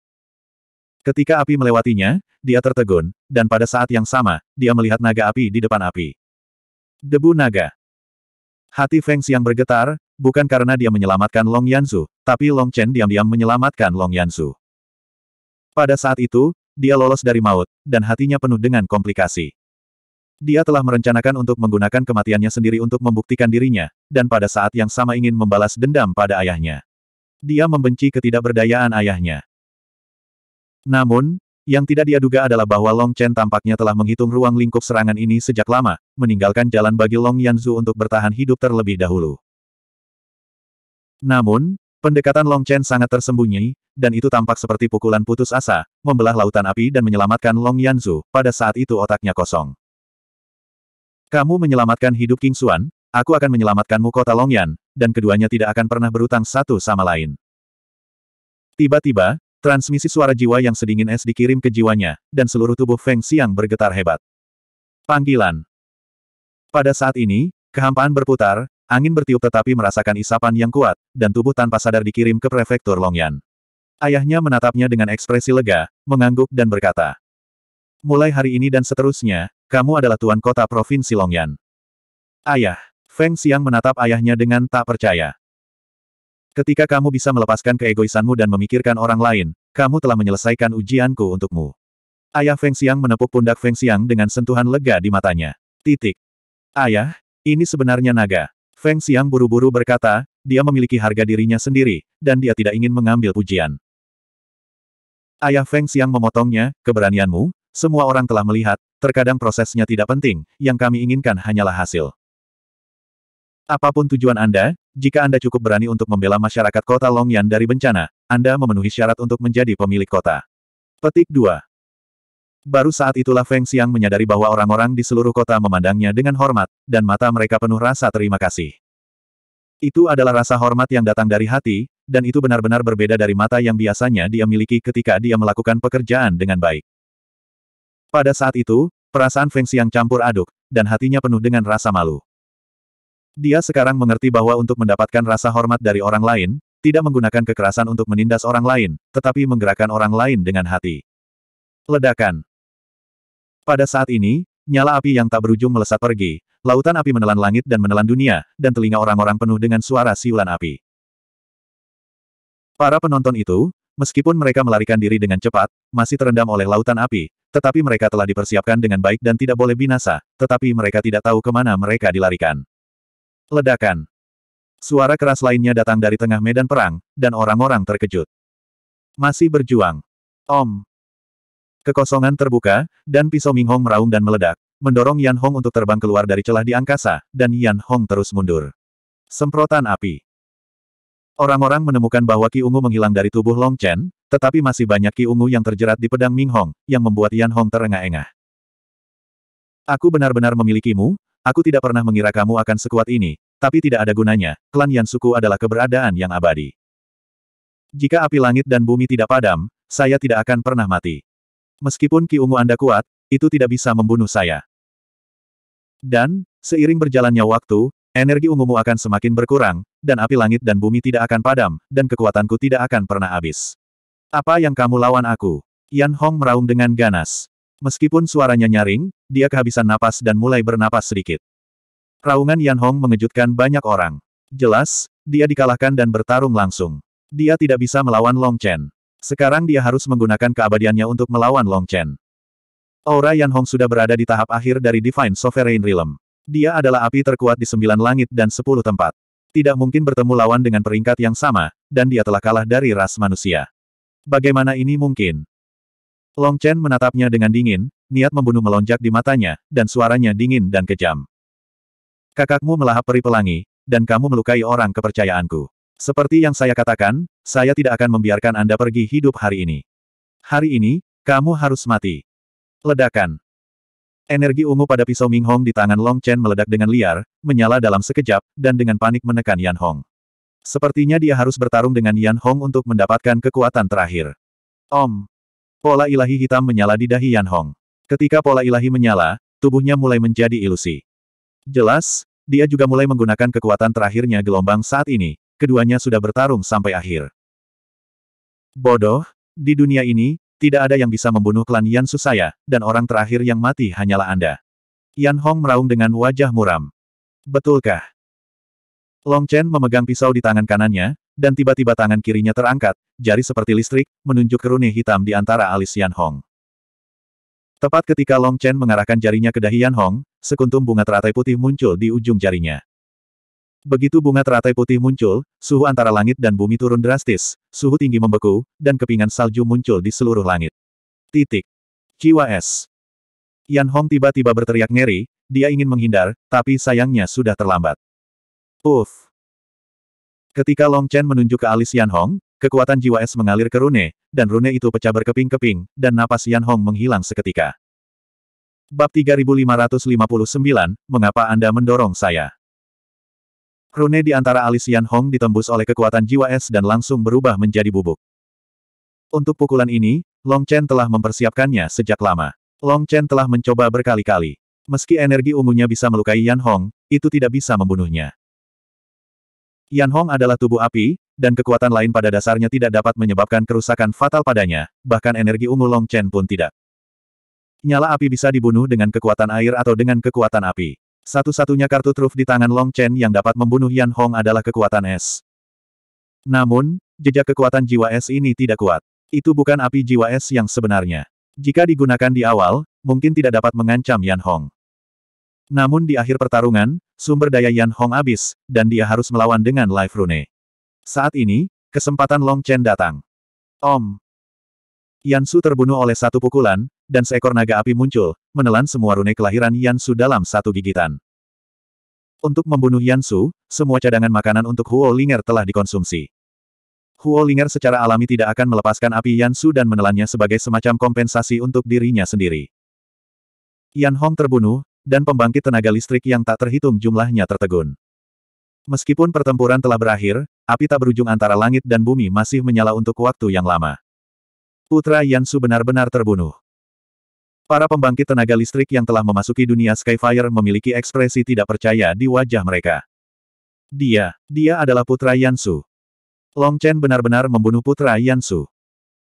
S1: Ketika api melewatinya, dia tertegun, dan pada saat yang sama, dia melihat naga api di depan api. Debu naga. Hati Feng Xiang bergetar, bukan karena dia menyelamatkan Long Yanzu, tapi Long Chen diam-diam menyelamatkan Long Yanzu. Pada saat itu, dia lolos dari maut, dan hatinya penuh dengan komplikasi. Dia telah merencanakan untuk menggunakan kematiannya sendiri untuk membuktikan dirinya, dan pada saat yang sama ingin membalas dendam pada ayahnya. Dia membenci ketidakberdayaan ayahnya. Namun, yang tidak dia duga adalah bahwa Long Chen tampaknya telah menghitung ruang lingkup serangan ini sejak lama, meninggalkan jalan bagi Long Yanzu untuk bertahan hidup terlebih dahulu. Namun, pendekatan Long Chen sangat tersembunyi, dan itu tampak seperti pukulan putus asa, membelah lautan api dan menyelamatkan Long Yanzu, pada saat itu otaknya kosong. Kamu menyelamatkan hidup King Xuan, aku akan menyelamatkanmu kota Long Yan, dan keduanya tidak akan pernah berutang satu sama lain. Tiba-tiba, Transmisi suara jiwa yang sedingin es dikirim ke jiwanya, dan seluruh tubuh Feng Xiang bergetar hebat. Panggilan. Pada saat ini, kehampaan berputar, angin bertiup tetapi merasakan isapan yang kuat, dan tubuh tanpa sadar dikirim ke prefektur Longyan. Ayahnya menatapnya dengan ekspresi lega, mengangguk dan berkata, Mulai hari ini dan seterusnya, kamu adalah tuan kota Provinsi Longyan. Ayah, Feng Xiang menatap ayahnya dengan tak percaya. Ketika kamu bisa melepaskan keegoisanmu dan memikirkan orang lain, kamu telah menyelesaikan ujianku untukmu. Ayah Feng Xiang menepuk pundak Feng Xiang dengan sentuhan lega di matanya. Titik. Ayah, ini sebenarnya naga. Feng Xiang buru-buru berkata, dia memiliki harga dirinya sendiri, dan dia tidak ingin mengambil pujian. Ayah Feng Xiang memotongnya, keberanianmu, semua orang telah melihat, terkadang prosesnya tidak penting, yang kami inginkan hanyalah hasil. Apapun tujuan Anda, jika Anda cukup berani untuk membela masyarakat kota Longyan dari bencana, Anda memenuhi syarat untuk menjadi pemilik kota. Petik 2. Baru saat itulah Feng Xiang menyadari bahwa orang-orang di seluruh kota memandangnya dengan hormat, dan mata mereka penuh rasa terima kasih. Itu adalah rasa hormat yang datang dari hati, dan itu benar-benar berbeda dari mata yang biasanya dia miliki ketika dia melakukan pekerjaan dengan baik. Pada saat itu, perasaan Feng Xiang campur aduk, dan hatinya penuh dengan rasa malu. Dia sekarang mengerti bahwa untuk mendapatkan rasa hormat dari orang lain, tidak menggunakan kekerasan untuk menindas orang lain, tetapi menggerakkan orang lain dengan hati. Ledakan. Pada saat ini, nyala api yang tak berujung melesat pergi, lautan api menelan langit dan menelan dunia, dan telinga orang-orang penuh dengan suara siulan api. Para penonton itu, meskipun mereka melarikan diri dengan cepat, masih terendam oleh lautan api, tetapi mereka telah dipersiapkan dengan baik dan tidak boleh binasa, tetapi mereka tidak tahu kemana mereka dilarikan. Ledakan. Suara keras lainnya datang dari tengah medan perang, dan orang-orang terkejut. Masih berjuang. Om. Kekosongan terbuka, dan pisau Ming Hong meraung dan meledak, mendorong Yan Hong untuk terbang keluar dari celah di angkasa, dan Yan Hong terus mundur. Semprotan api. Orang-orang menemukan bahwa Ki Ungu menghilang dari tubuh Long Chen, tetapi masih banyak Ki Ungu yang terjerat di pedang Ming Hong, yang membuat Yan Hong terengah-engah. Aku benar-benar memilikimu, Aku tidak pernah mengira kamu akan sekuat ini, tapi tidak ada gunanya, klan Yan Suku adalah keberadaan yang abadi. Jika api langit dan bumi tidak padam, saya tidak akan pernah mati. Meskipun Ki Ungu Anda kuat, itu tidak bisa membunuh saya. Dan, seiring berjalannya waktu, energi ungumu akan semakin berkurang, dan api langit dan bumi tidak akan padam, dan kekuatanku tidak akan pernah habis. Apa yang kamu lawan aku? Yan Hong meraung dengan ganas. Meskipun suaranya nyaring, dia kehabisan napas dan mulai bernapas sedikit. Raungan Yan Hong mengejutkan banyak orang. Jelas, dia dikalahkan dan bertarung langsung. Dia tidak bisa melawan Long Chen. Sekarang dia harus menggunakan keabadiannya untuk melawan Long Chen. Aura Yan Hong sudah berada di tahap akhir dari Divine Sovereign Realm. Dia adalah api terkuat di sembilan langit dan sepuluh tempat. Tidak mungkin bertemu lawan dengan peringkat yang sama, dan dia telah kalah dari ras manusia. Bagaimana ini mungkin? Long Chen menatapnya dengan dingin, niat membunuh melonjak di matanya, dan suaranya dingin dan kejam. Kakakmu melahap peri pelangi, dan kamu melukai orang kepercayaanku. Seperti yang saya katakan, saya tidak akan membiarkan Anda pergi hidup hari ini. Hari ini, kamu harus mati. Ledakan. Energi ungu pada pisau Ming Hong di tangan Long Chen meledak dengan liar, menyala dalam sekejap, dan dengan panik menekan Yan Hong. Sepertinya dia harus bertarung dengan Yan Hong untuk mendapatkan kekuatan terakhir. Om. Pola ilahi hitam menyala di dahi Yan Hong. Ketika pola ilahi menyala, tubuhnya mulai menjadi ilusi. Jelas, dia juga mulai menggunakan kekuatan terakhirnya gelombang saat ini, keduanya sudah bertarung sampai akhir. Bodoh, di dunia ini, tidak ada yang bisa membunuh klan Yan saya, dan orang terakhir yang mati hanyalah Anda. Yan Hong meraung dengan wajah muram. Betulkah? Long Chen memegang pisau di tangan kanannya, dan tiba-tiba tangan kirinya terangkat, jari seperti listrik, menunjuk ke rune hitam di antara alis Yan Hong. Tepat ketika Long Chen mengarahkan jarinya ke dahi Yan Hong, sekuntum bunga teratai putih muncul di ujung jarinya. Begitu bunga teratai putih muncul, suhu antara langit dan bumi turun drastis, suhu tinggi membeku, dan kepingan salju muncul di seluruh langit. Titik. jiwa es. Yan Hong tiba-tiba berteriak ngeri, dia ingin menghindar, tapi sayangnya sudah terlambat. Uff! Ketika Long Chen menunjuk ke alis Yan Hong, kekuatan jiwa es mengalir ke Rune, dan Rune itu pecah berkeping-keping, dan napas Yan Hong menghilang seketika. Bab 3559, Mengapa Anda Mendorong Saya? Rune di antara alis Yan Hong ditembus oleh kekuatan jiwa es dan langsung berubah menjadi bubuk. Untuk pukulan ini, Long Chen telah mempersiapkannya sejak lama. Long Chen telah mencoba berkali-kali. Meski energi ungunya bisa melukai Yan Hong, itu tidak bisa membunuhnya. Yan Hong adalah tubuh api, dan kekuatan lain pada dasarnya tidak dapat menyebabkan kerusakan fatal padanya, bahkan energi ungu Long Chen pun tidak. Nyala api bisa dibunuh dengan kekuatan air atau dengan kekuatan api. Satu-satunya kartu truf di tangan Long Chen yang dapat membunuh Yan Hong adalah kekuatan es. Namun, jejak kekuatan jiwa es ini tidak kuat. Itu bukan api jiwa es yang sebenarnya. Jika digunakan di awal, mungkin tidak dapat mengancam Yan Hong. Namun di akhir pertarungan, sumber daya Yan Hong habis, dan dia harus melawan dengan live Rune. Saat ini, kesempatan Long Chen datang. Om. Yan Su terbunuh oleh satu pukulan, dan seekor naga api muncul, menelan semua rune kelahiran Yan Su dalam satu gigitan. Untuk membunuh Yan Su, semua cadangan makanan untuk Huo Linger telah dikonsumsi. Huo Linger secara alami tidak akan melepaskan api Yan Su dan menelannya sebagai semacam kompensasi untuk dirinya sendiri. Yan Hong terbunuh, dan pembangkit tenaga listrik yang tak terhitung jumlahnya tertegun. Meskipun pertempuran telah berakhir, api tak berujung antara langit dan bumi masih menyala untuk waktu yang lama. Putra Yansu benar-benar terbunuh. Para pembangkit tenaga listrik yang telah memasuki dunia Skyfire memiliki ekspresi tidak percaya di wajah mereka. Dia, dia adalah putra Yansu. Long Chen benar-benar membunuh putra Yansu.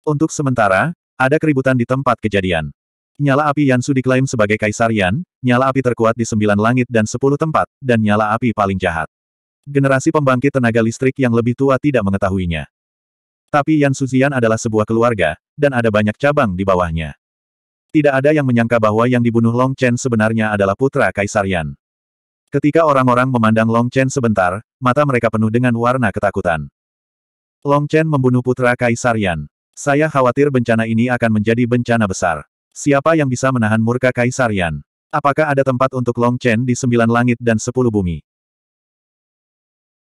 S1: Untuk sementara, ada keributan di tempat kejadian. Nyala api Yansu diklaim sebagai Kaisar Yan, nyala api terkuat di sembilan langit dan sepuluh tempat, dan nyala api paling jahat. Generasi pembangkit tenaga listrik yang lebih tua tidak mengetahuinya. Tapi Yan Suzian adalah sebuah keluarga, dan ada banyak cabang di bawahnya. Tidak ada yang menyangka bahwa yang dibunuh Long Chen sebenarnya adalah putra Kaisar Yan. Ketika orang-orang memandang Long Chen sebentar, mata mereka penuh dengan warna ketakutan. Long Chen membunuh putra Kaisar Yan. Saya khawatir bencana ini akan menjadi bencana besar. Siapa yang bisa menahan murka Kaisarian? Apakah ada tempat untuk Long Chen di sembilan langit dan sepuluh bumi?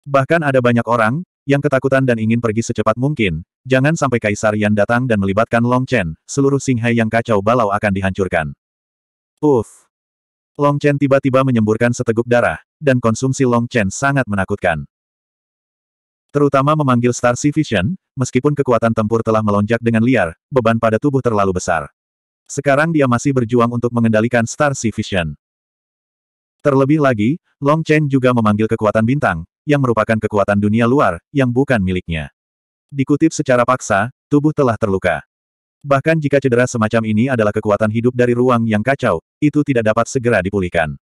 S1: Bahkan ada banyak orang, yang ketakutan dan ingin pergi secepat mungkin, jangan sampai Kaisarian datang dan melibatkan Long Chen, seluruh Singhai yang kacau balau akan dihancurkan. Uff! Long Chen tiba-tiba menyemburkan seteguk darah, dan konsumsi Long Chen sangat menakutkan. Terutama memanggil Star Sea Vision, meskipun kekuatan tempur telah melonjak dengan liar, beban pada tubuh terlalu besar. Sekarang dia masih berjuang untuk mengendalikan Star Sea Vision. Terlebih lagi, Long Chen juga memanggil kekuatan bintang, yang merupakan kekuatan dunia luar, yang bukan miliknya. Dikutip secara paksa, tubuh telah terluka. Bahkan jika cedera semacam ini adalah kekuatan hidup dari ruang yang kacau, itu tidak dapat segera dipulihkan.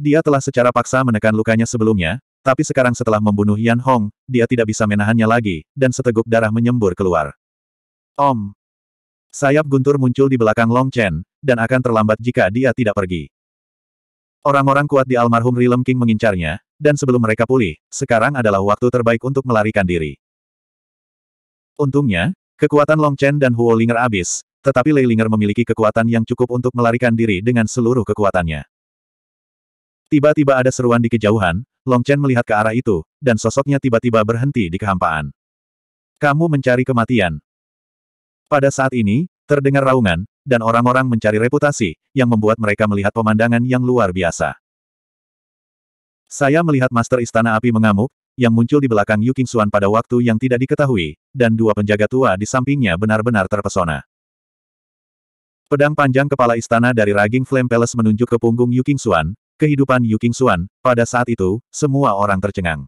S1: Dia telah secara paksa menekan lukanya sebelumnya, tapi sekarang setelah membunuh Yan Hong, dia tidak bisa menahannya lagi, dan seteguk darah menyembur keluar. Om, Sayap guntur muncul di belakang Long Chen, dan akan terlambat jika dia tidak pergi. Orang-orang kuat di almarhum Rilem King mengincarnya, dan sebelum mereka pulih, sekarang adalah waktu terbaik untuk melarikan diri. Untungnya, kekuatan Long Chen dan Huo Linger habis, tetapi Lei Linger memiliki kekuatan yang cukup untuk melarikan diri dengan seluruh kekuatannya. Tiba-tiba ada seruan di kejauhan, Long Chen melihat ke arah itu, dan sosoknya tiba-tiba berhenti di kehampaan. Kamu mencari kematian, pada saat ini, terdengar raungan, dan orang-orang mencari reputasi, yang membuat mereka melihat pemandangan yang luar biasa. Saya melihat Master Istana Api mengamuk, yang muncul di belakang Yu King Xuan pada waktu yang tidak diketahui, dan dua penjaga tua di sampingnya benar-benar terpesona. Pedang panjang kepala istana dari Raging Flame Palace menunjuk ke punggung Yu King Xuan, kehidupan Yu King Xuan, pada saat itu, semua orang tercengang.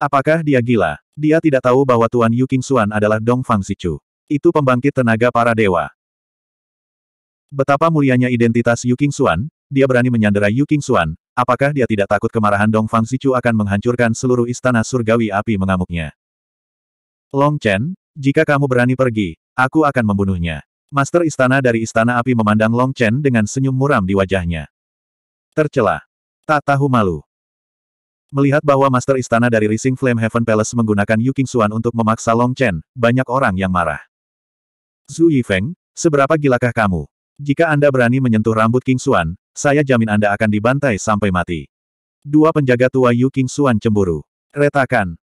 S1: Apakah dia gila? Dia tidak tahu bahwa Tuan Yu King Xuan adalah Dong Fang Sichu. Itu pembangkit tenaga para dewa. Betapa mulianya identitas Yu King Xuan, dia berani menyandera Yu King Xuan, apakah dia tidak takut kemarahan Dong Fang Zichu akan menghancurkan seluruh istana surgawi api mengamuknya? Long Chen, jika kamu berani pergi, aku akan membunuhnya. Master istana dari istana api memandang Long Chen dengan senyum muram di wajahnya. Tercela. Tak tahu malu. Melihat bahwa Master Istana dari Rising Flame Heaven Palace menggunakan Yu King Xuan untuk memaksa Long Chen, banyak orang yang marah. Zhu Yifeng, seberapa gilakah kamu? Jika Anda berani menyentuh rambut King Xuan, saya jamin Anda akan dibantai sampai mati. Dua penjaga tua Yu King Xuan cemburu. Retakan.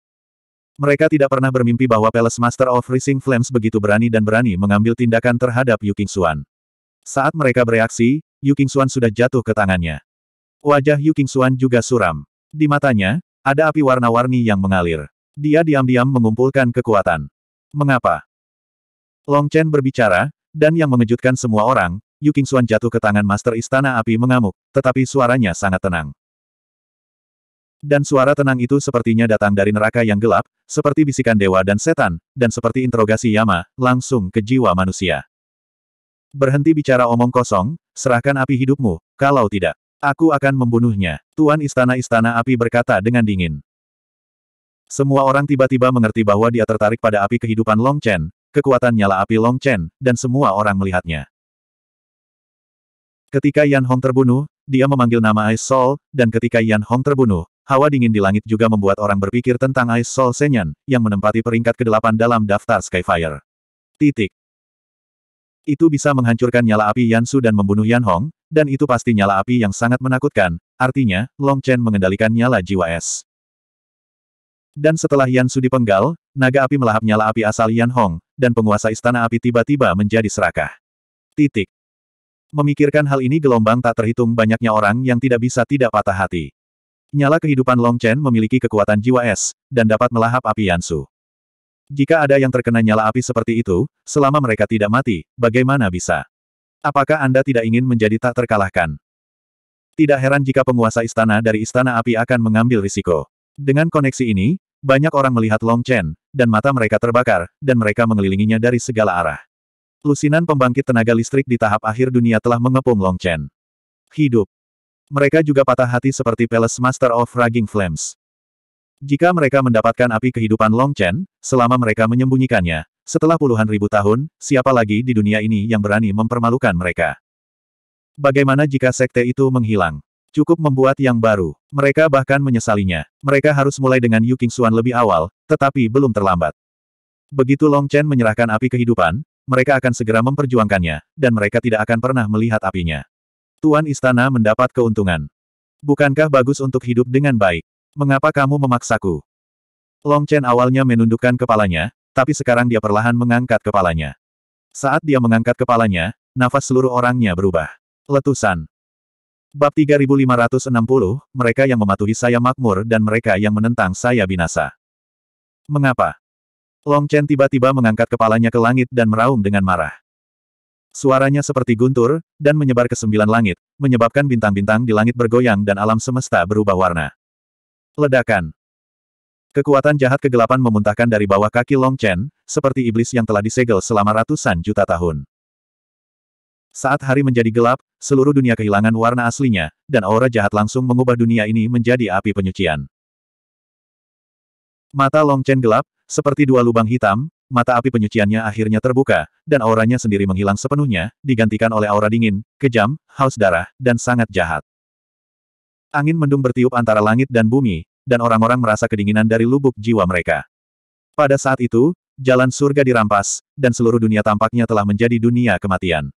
S1: Mereka tidak pernah bermimpi bahwa Palace Master of Rising Flames begitu berani dan berani mengambil tindakan terhadap Yu King Xuan. Saat mereka bereaksi, Yu King Xuan sudah jatuh ke tangannya. Wajah Yu King Xuan juga suram. Di matanya, ada api warna-warni yang mengalir. Dia diam-diam mengumpulkan kekuatan. Mengapa? Long Chen berbicara, dan yang mengejutkan semua orang, Yu Qingxuan jatuh ke tangan Master Istana Api mengamuk, tetapi suaranya sangat tenang. Dan suara tenang itu sepertinya datang dari neraka yang gelap, seperti bisikan dewa dan setan, dan seperti interogasi Yama, langsung ke jiwa manusia. Berhenti bicara omong kosong, serahkan api hidupmu, kalau tidak, aku akan membunuhnya, Tuan Istana-Istana Api berkata dengan dingin. Semua orang tiba-tiba mengerti bahwa dia tertarik pada api kehidupan Long Chen, Kekuatan nyala api Long Chen, dan semua orang melihatnya. Ketika Yan Hong terbunuh, dia memanggil nama Ice Soul, dan ketika Yan Hong terbunuh, hawa dingin di langit juga membuat orang berpikir tentang Ice Soul Senyan, yang menempati peringkat ke-8 dalam daftar Skyfire. Titik. Itu bisa menghancurkan nyala api Yan Su dan membunuh Yan Hong, dan itu pasti nyala api yang sangat menakutkan, artinya, Long Chen mengendalikan nyala jiwa es. Dan setelah Yan Su dipenggal, Naga api melahap nyala api asal Yan Hong, dan penguasa istana api tiba-tiba menjadi serakah. Titik. Memikirkan hal ini gelombang tak terhitung banyaknya orang yang tidak bisa tidak patah hati. Nyala kehidupan Long Chen memiliki kekuatan jiwa es, dan dapat melahap api Yansu. Jika ada yang terkena nyala api seperti itu, selama mereka tidak mati, bagaimana bisa? Apakah Anda tidak ingin menjadi tak terkalahkan? Tidak heran jika penguasa istana dari istana api akan mengambil risiko. Dengan koneksi ini, banyak orang melihat Long Chen, dan mata mereka terbakar, dan mereka mengelilinginya dari segala arah. Lusinan pembangkit tenaga listrik di tahap akhir dunia telah mengepung Long Chen. Hidup. Mereka juga patah hati seperti Palace Master of Raging Flames. Jika mereka mendapatkan api kehidupan Long Chen, selama mereka menyembunyikannya, setelah puluhan ribu tahun, siapa lagi di dunia ini yang berani mempermalukan mereka? Bagaimana jika sekte itu menghilang? Cukup membuat yang baru. Mereka bahkan menyesalinya. Mereka harus mulai dengan Yu Qingxuan lebih awal, tetapi belum terlambat. Begitu Long Chen menyerahkan api kehidupan, mereka akan segera memperjuangkannya, dan mereka tidak akan pernah melihat apinya. Tuan Istana mendapat keuntungan. Bukankah bagus untuk hidup dengan baik? Mengapa kamu memaksaku? Long Chen awalnya menundukkan kepalanya, tapi sekarang dia perlahan mengangkat kepalanya. Saat dia mengangkat kepalanya, nafas seluruh orangnya berubah. Letusan. Bab 3560, mereka yang mematuhi saya makmur dan mereka yang menentang saya binasa. Mengapa? Long Chen tiba-tiba mengangkat kepalanya ke langit dan meraung dengan marah. Suaranya seperti guntur, dan menyebar ke sembilan langit, menyebabkan bintang-bintang di langit bergoyang dan alam semesta berubah warna. Ledakan. Kekuatan jahat kegelapan memuntahkan dari bawah kaki Long Chen, seperti iblis yang telah disegel selama ratusan juta tahun. Saat hari menjadi gelap, seluruh dunia kehilangan warna aslinya, dan aura jahat langsung mengubah dunia ini menjadi api penyucian. Mata Long Chen gelap, seperti dua lubang hitam, mata api penyuciannya akhirnya terbuka, dan auranya sendiri menghilang sepenuhnya, digantikan oleh aura dingin, kejam, haus darah, dan sangat jahat. Angin mendung bertiup antara langit dan bumi, dan orang-orang merasa kedinginan dari lubuk jiwa mereka. Pada saat itu, jalan surga dirampas, dan seluruh dunia tampaknya telah menjadi dunia kematian.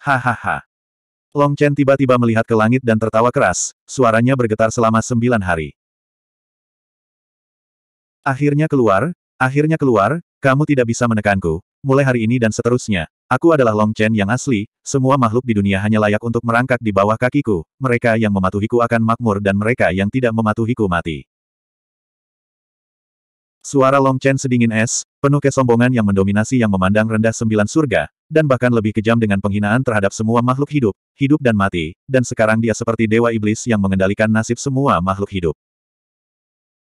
S1: Hahaha. Long Chen tiba-tiba melihat ke langit dan tertawa keras, suaranya bergetar selama sembilan hari. Akhirnya keluar, akhirnya keluar, kamu tidak bisa menekanku, mulai hari ini dan seterusnya. Aku adalah Long Chen yang asli, semua makhluk di dunia hanya layak untuk merangkak di bawah kakiku, mereka yang mematuhiku akan makmur dan mereka yang tidak mematuhiku mati. Suara Long Chen sedingin es, penuh kesombongan yang mendominasi yang memandang rendah sembilan surga, dan bahkan lebih kejam dengan penghinaan terhadap semua makhluk hidup, hidup dan mati, dan sekarang dia seperti dewa iblis yang mengendalikan nasib semua makhluk hidup.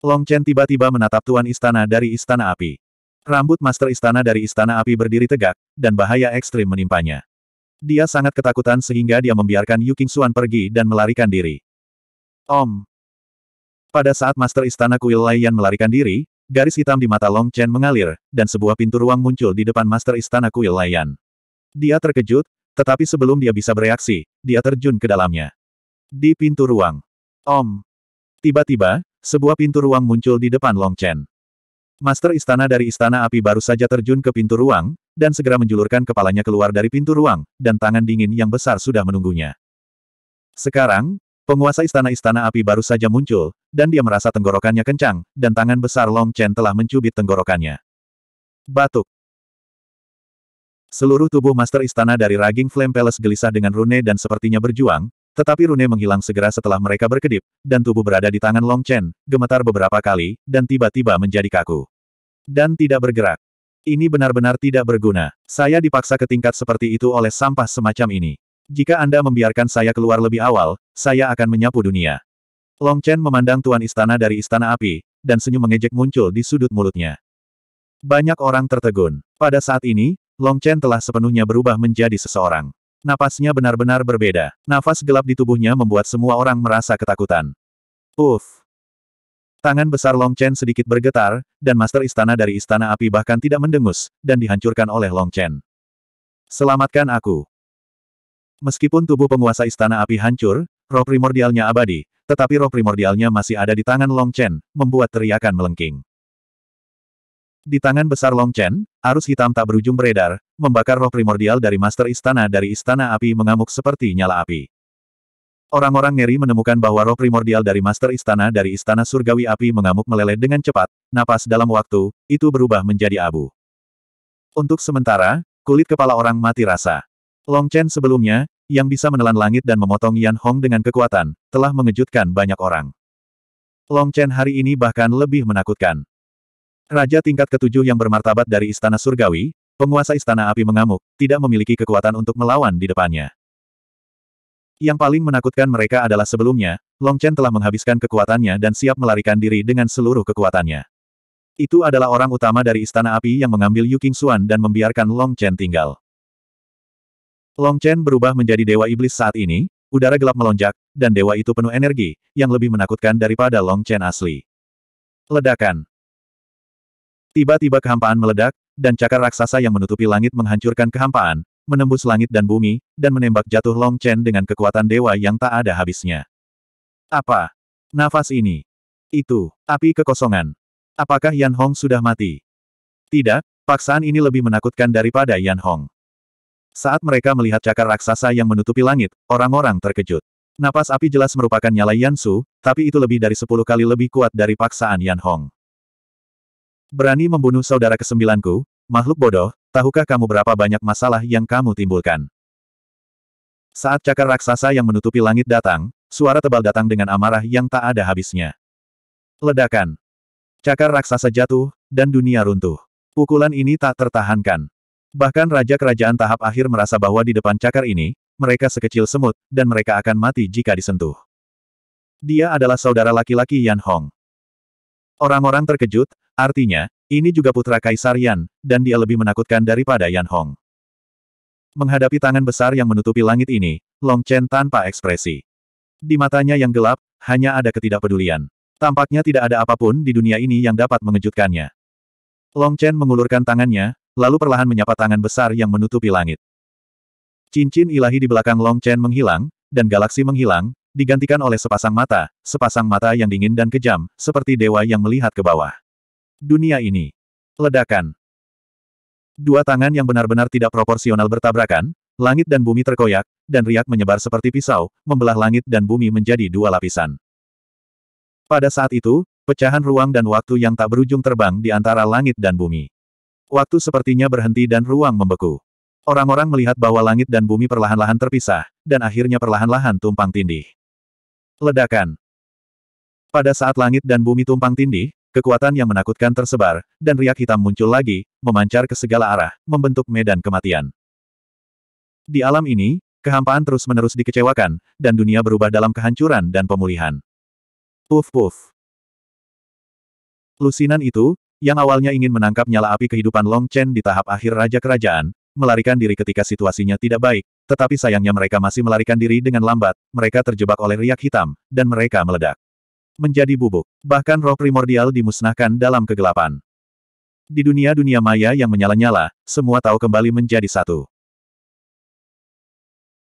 S1: Long Chen tiba-tiba menatap tuan istana dari istana api. Rambut master istana dari istana api berdiri tegak, dan bahaya ekstrim menimpanya. Dia sangat ketakutan sehingga dia membiarkan Yu King Xuan pergi dan melarikan diri. Om, pada saat Master Istana Kuil Laiyan melarikan diri, Garis hitam di mata Long Chen mengalir, dan sebuah pintu ruang muncul di depan Master Istana Kuil Layan. Dia terkejut, tetapi sebelum dia bisa bereaksi, dia terjun ke dalamnya. Di pintu ruang. Om. Tiba-tiba, sebuah pintu ruang muncul di depan Long Chen. Master Istana dari Istana Api baru saja terjun ke pintu ruang, dan segera menjulurkan kepalanya keluar dari pintu ruang, dan tangan dingin yang besar sudah menunggunya. Sekarang, Penguasa istana-istana api baru saja muncul, dan dia merasa tenggorokannya kencang, dan tangan besar Long Chen telah mencubit tenggorokannya. Batuk. Seluruh tubuh Master Istana dari Raging Flame Palace gelisah dengan Rune dan sepertinya berjuang, tetapi Rune menghilang segera setelah mereka berkedip, dan tubuh berada di tangan Long Chen, gemetar beberapa kali, dan tiba-tiba menjadi kaku. Dan tidak bergerak. Ini benar-benar tidak berguna. Saya dipaksa ke tingkat seperti itu oleh sampah semacam ini. Jika Anda membiarkan saya keluar lebih awal, saya akan menyapu dunia. Long Chen memandang tuan istana dari istana api, dan senyum mengejek muncul di sudut mulutnya. Banyak orang tertegun. Pada saat ini, Long Chen telah sepenuhnya berubah menjadi seseorang. Napasnya benar-benar berbeda. Nafas gelap di tubuhnya membuat semua orang merasa ketakutan. Uff. Tangan besar Long Chen sedikit bergetar, dan Master Istana dari Istana Api bahkan tidak mendengus, dan dihancurkan oleh Long Chen. Selamatkan aku. Meskipun tubuh penguasa Istana Api hancur, Roh primordialnya abadi, tetapi roh primordialnya masih ada di tangan Long Chen, membuat teriakan melengking. Di tangan besar Long Chen, arus hitam tak berujung beredar, membakar roh primordial dari Master Istana dari Istana Api mengamuk seperti nyala api. Orang-orang ngeri menemukan bahwa roh primordial dari Master Istana dari Istana Surgawi Api mengamuk meleleh dengan cepat, napas dalam waktu, itu berubah menjadi abu. Untuk sementara, kulit kepala orang mati rasa. Long Chen sebelumnya, yang bisa menelan langit dan memotong Yan Hong dengan kekuatan, telah mengejutkan banyak orang. Long Chen hari ini bahkan lebih menakutkan. Raja tingkat ketujuh yang bermartabat dari Istana Surgawi, penguasa Istana Api mengamuk, tidak memiliki kekuatan untuk melawan di depannya. Yang paling menakutkan mereka adalah sebelumnya, Long Chen telah menghabiskan kekuatannya dan siap melarikan diri dengan seluruh kekuatannya. Itu adalah orang utama dari Istana Api yang mengambil Yu King Xuan dan membiarkan Long Chen tinggal. Long Chen berubah menjadi dewa iblis saat ini, udara gelap melonjak, dan dewa itu penuh energi, yang lebih menakutkan daripada Long Chen asli. Ledakan Tiba-tiba kehampaan meledak, dan cakar raksasa yang menutupi langit menghancurkan kehampaan, menembus langit dan bumi, dan menembak jatuh Long Chen dengan kekuatan dewa yang tak ada habisnya. Apa? Nafas ini. Itu, api kekosongan. Apakah Yan Hong sudah mati? Tidak, paksaan ini lebih menakutkan daripada Yan Hong. Saat mereka melihat cakar raksasa yang menutupi langit, orang-orang terkejut. Napas api jelas merupakan nyala Su, tapi itu lebih dari sepuluh kali lebih kuat dari paksaan Yan Hong. Berani membunuh saudara kesembilanku, makhluk bodoh, tahukah kamu berapa banyak masalah yang kamu timbulkan? Saat cakar raksasa yang menutupi langit datang, suara tebal datang dengan amarah yang tak ada habisnya. Ledakan. Cakar raksasa jatuh, dan dunia runtuh. Pukulan ini tak tertahankan. Bahkan Raja Kerajaan tahap akhir merasa bahwa di depan cakar ini, mereka sekecil semut, dan mereka akan mati jika disentuh. Dia adalah saudara laki-laki Yan Hong. Orang-orang terkejut, artinya, ini juga putra Kaisar Yan, dan dia lebih menakutkan daripada Yan Hong. Menghadapi tangan besar yang menutupi langit ini, Long Chen tanpa ekspresi. Di matanya yang gelap, hanya ada ketidakpedulian. Tampaknya tidak ada apapun di dunia ini yang dapat mengejutkannya. Long Chen mengulurkan tangannya, lalu perlahan menyapa tangan besar yang menutupi langit. Cincin ilahi di belakang Long Chen menghilang, dan galaksi menghilang, digantikan oleh sepasang mata, sepasang mata yang dingin dan kejam, seperti dewa yang melihat ke bawah. Dunia ini. Ledakan. Dua tangan yang benar-benar tidak proporsional bertabrakan, langit dan bumi terkoyak, dan riak menyebar seperti pisau, membelah langit dan bumi menjadi dua lapisan. Pada saat itu, pecahan ruang dan waktu yang tak berujung terbang di antara langit dan bumi. Waktu sepertinya berhenti dan ruang membeku. Orang-orang melihat bahwa langit dan bumi perlahan-lahan terpisah, dan akhirnya perlahan-lahan tumpang tindih. Ledakan. Pada saat langit dan bumi tumpang tindih, kekuatan yang menakutkan tersebar, dan riak hitam muncul lagi, memancar ke segala arah, membentuk medan kematian. Di alam ini, kehampaan terus-menerus dikecewakan, dan dunia berubah dalam kehancuran dan pemulihan. Puf-puf. Lusinan itu, yang awalnya ingin menangkap nyala api kehidupan Long Chen di tahap akhir Raja Kerajaan, melarikan diri ketika situasinya tidak baik, tetapi sayangnya mereka masih melarikan diri dengan lambat, mereka terjebak oleh riak hitam, dan mereka meledak. Menjadi bubuk, bahkan roh primordial dimusnahkan dalam kegelapan. Di dunia-dunia maya yang menyala-nyala, semua tahu kembali menjadi satu.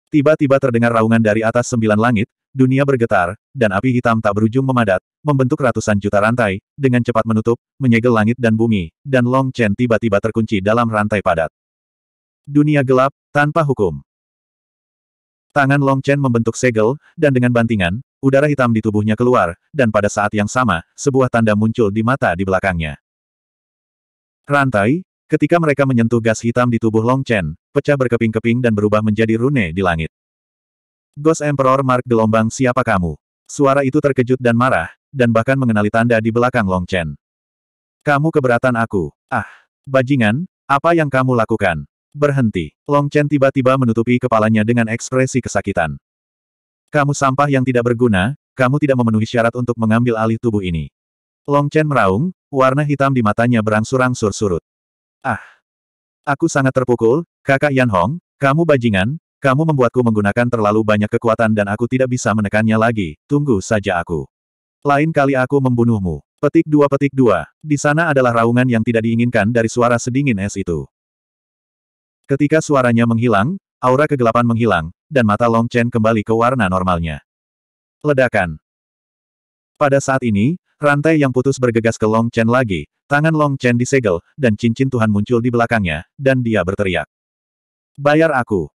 S1: Tiba-tiba terdengar raungan dari atas sembilan langit, dunia bergetar, dan api hitam tak berujung memadat, membentuk ratusan juta rantai, dengan cepat menutup, menyegel langit dan bumi, dan Long Chen tiba-tiba terkunci dalam rantai padat. Dunia gelap, tanpa hukum. Tangan Long Chen membentuk segel, dan dengan bantingan, udara hitam di tubuhnya keluar, dan pada saat yang sama, sebuah tanda muncul di mata di belakangnya. Rantai, Ketika mereka menyentuh gas hitam di tubuh Long Chen, pecah berkeping-keping dan berubah menjadi rune di langit. Ghost Emperor Mark gelombang siapa kamu? Suara itu terkejut dan marah, dan bahkan mengenali tanda di belakang Long Chen. Kamu keberatan aku. Ah, bajingan, apa yang kamu lakukan? Berhenti. Long Chen tiba-tiba menutupi kepalanya dengan ekspresi kesakitan. Kamu sampah yang tidak berguna, kamu tidak memenuhi syarat untuk mengambil alih tubuh ini. Long Chen meraung, warna hitam di matanya berangsur-angsur surut. Ah! Aku sangat terpukul, kakak Yan Hong, kamu bajingan, kamu membuatku menggunakan terlalu banyak kekuatan dan aku tidak bisa menekannya lagi, tunggu saja aku. Lain kali aku membunuhmu. Petik dua petik dua. Di sana adalah raungan yang tidak diinginkan dari suara sedingin es itu. Ketika suaranya menghilang, aura kegelapan menghilang, dan mata Long Chen kembali ke warna normalnya. Ledakan. Pada saat ini, rantai yang putus bergegas ke Long Chen lagi, tangan Long Chen disegel, dan cincin Tuhan muncul di belakangnya, dan dia berteriak. Bayar aku.